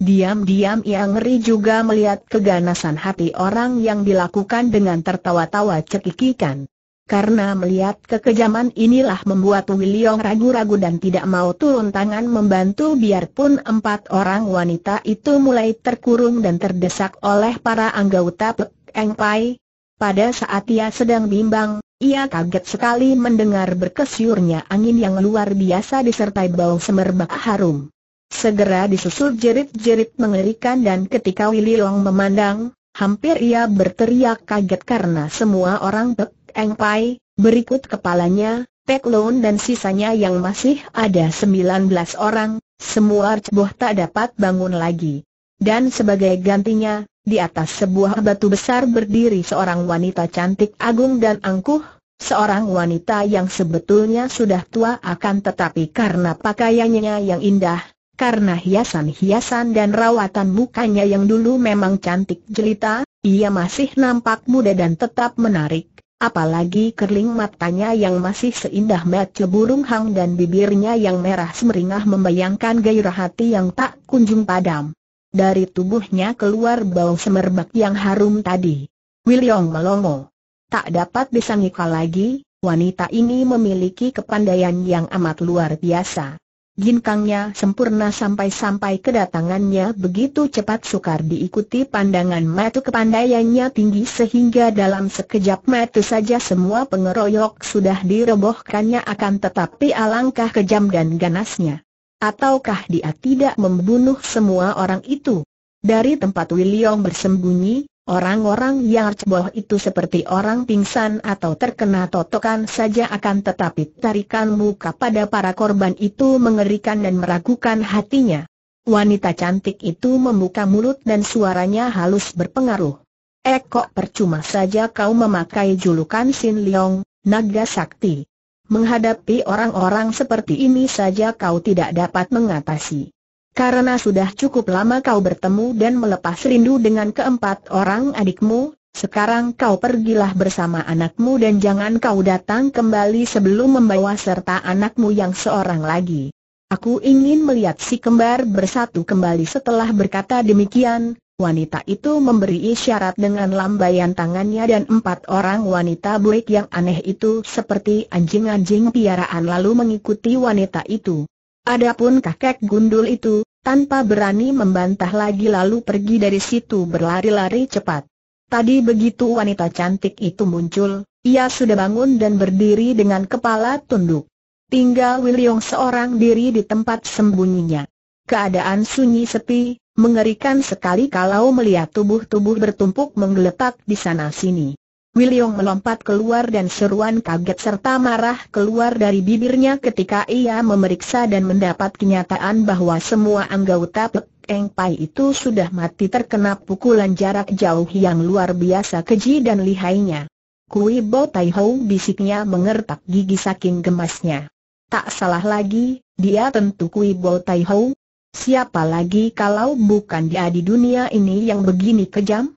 Diam-diam ia ngeri juga melihat keganasan hati orang yang dilakukan dengan tertawa-tawa cekikikan. Karena melihat kekejaman inilah membuat Wiliong ragu-ragu dan tidak mau turun tangan membantu biarpun empat orang wanita itu mulai terkurung dan terdesak oleh para anggota Pek Eng Pai. Pada saat ia sedang bimbang, ia kaget sekali mendengar berkesyurnya angin yang luar biasa disertai bau semerbak harum. Segera disusul jerit-jerit mengerikan dan ketika Willy Long memandang, hampir ia berteriak kaget karena semua orang Pek Eng Pai, berikut kepalanya, Pek Loon dan sisanya yang masih ada 19 orang, semua ceboh tak dapat bangun lagi. Dan sebagai gantinya, di atas sebuah batu besar berdiri seorang wanita cantik agung dan angkuh, Seorang wanita yang sebetulnya sudah tua akan tetapi karena pakaiannya yang indah, karena hiasan-hiasan dan rawatan mukanya yang dulu memang cantik jelita, ia masih nampak muda dan tetap menarik. Apalagi kerling matanya yang masih seindah mata burung hang dan bibirnya yang merah semeringah membayangkan gairah hati yang tak kunjung padam. Dari tubuhnya keluar bau semerbak yang harum tadi. William melongo. Tak dapat disangka lagi, wanita ini memiliki kepandaian yang amat luar biasa. Ginkangnya sempurna sampai-sampai kedatangannya begitu cepat sukar diikuti pandangan matu kepandaiannya tinggi sehingga dalam sekejap matu saja semua pengeroyok sudah dirobohkannya akan tetapi alangkah kejam dan ganasnya. Ataukah dia tidak membunuh semua orang itu? Dari tempat William bersembunyi, Orang-orang yang ceboh itu seperti orang pingsan atau terkena totokan saja akan tetapi tarikan muka pada para korban itu mengerikan dan meragukan hatinya. Wanita cantik itu membuka mulut dan suaranya halus berpengaruh. Eko eh, percuma saja kau memakai julukan Sin Leong, Naga Sakti. Menghadapi orang-orang seperti ini saja kau tidak dapat mengatasi. Karena sudah cukup lama kau bertemu dan melepas rindu dengan keempat orang adikmu, sekarang kau pergilah bersama anakmu dan jangan kau datang kembali sebelum membawa serta anakmu yang seorang lagi. Aku ingin melihat si kembar bersatu kembali setelah berkata demikian, wanita itu memberi isyarat dengan lambaian tangannya dan empat orang wanita buik yang aneh itu seperti anjing-anjing piaraan lalu mengikuti wanita itu. Adapun kakek gundul itu, tanpa berani membantah lagi lalu pergi dari situ berlari-lari cepat. Tadi begitu wanita cantik itu muncul, ia sudah bangun dan berdiri dengan kepala tunduk. Tinggal Wiliong seorang diri di tempat sembunyinya. Keadaan sunyi sepi, mengerikan sekali kalau melihat tubuh-tubuh bertumpuk menggeletak di sana-sini. Wiliong melompat keluar dan seruan kaget serta marah keluar dari bibirnya ketika ia memeriksa dan mendapat kenyataan bahwa semua anggota Pek Eng Pai itu sudah mati terkena pukulan jarak jauh yang luar biasa keji dan lihainya. Kui Bo Tai Ho bisiknya mengertak gigi saking gemasnya. Tak salah lagi, dia tentu Kui Bo Tai Ho. Siapa lagi kalau bukan dia di dunia ini yang begini kejam?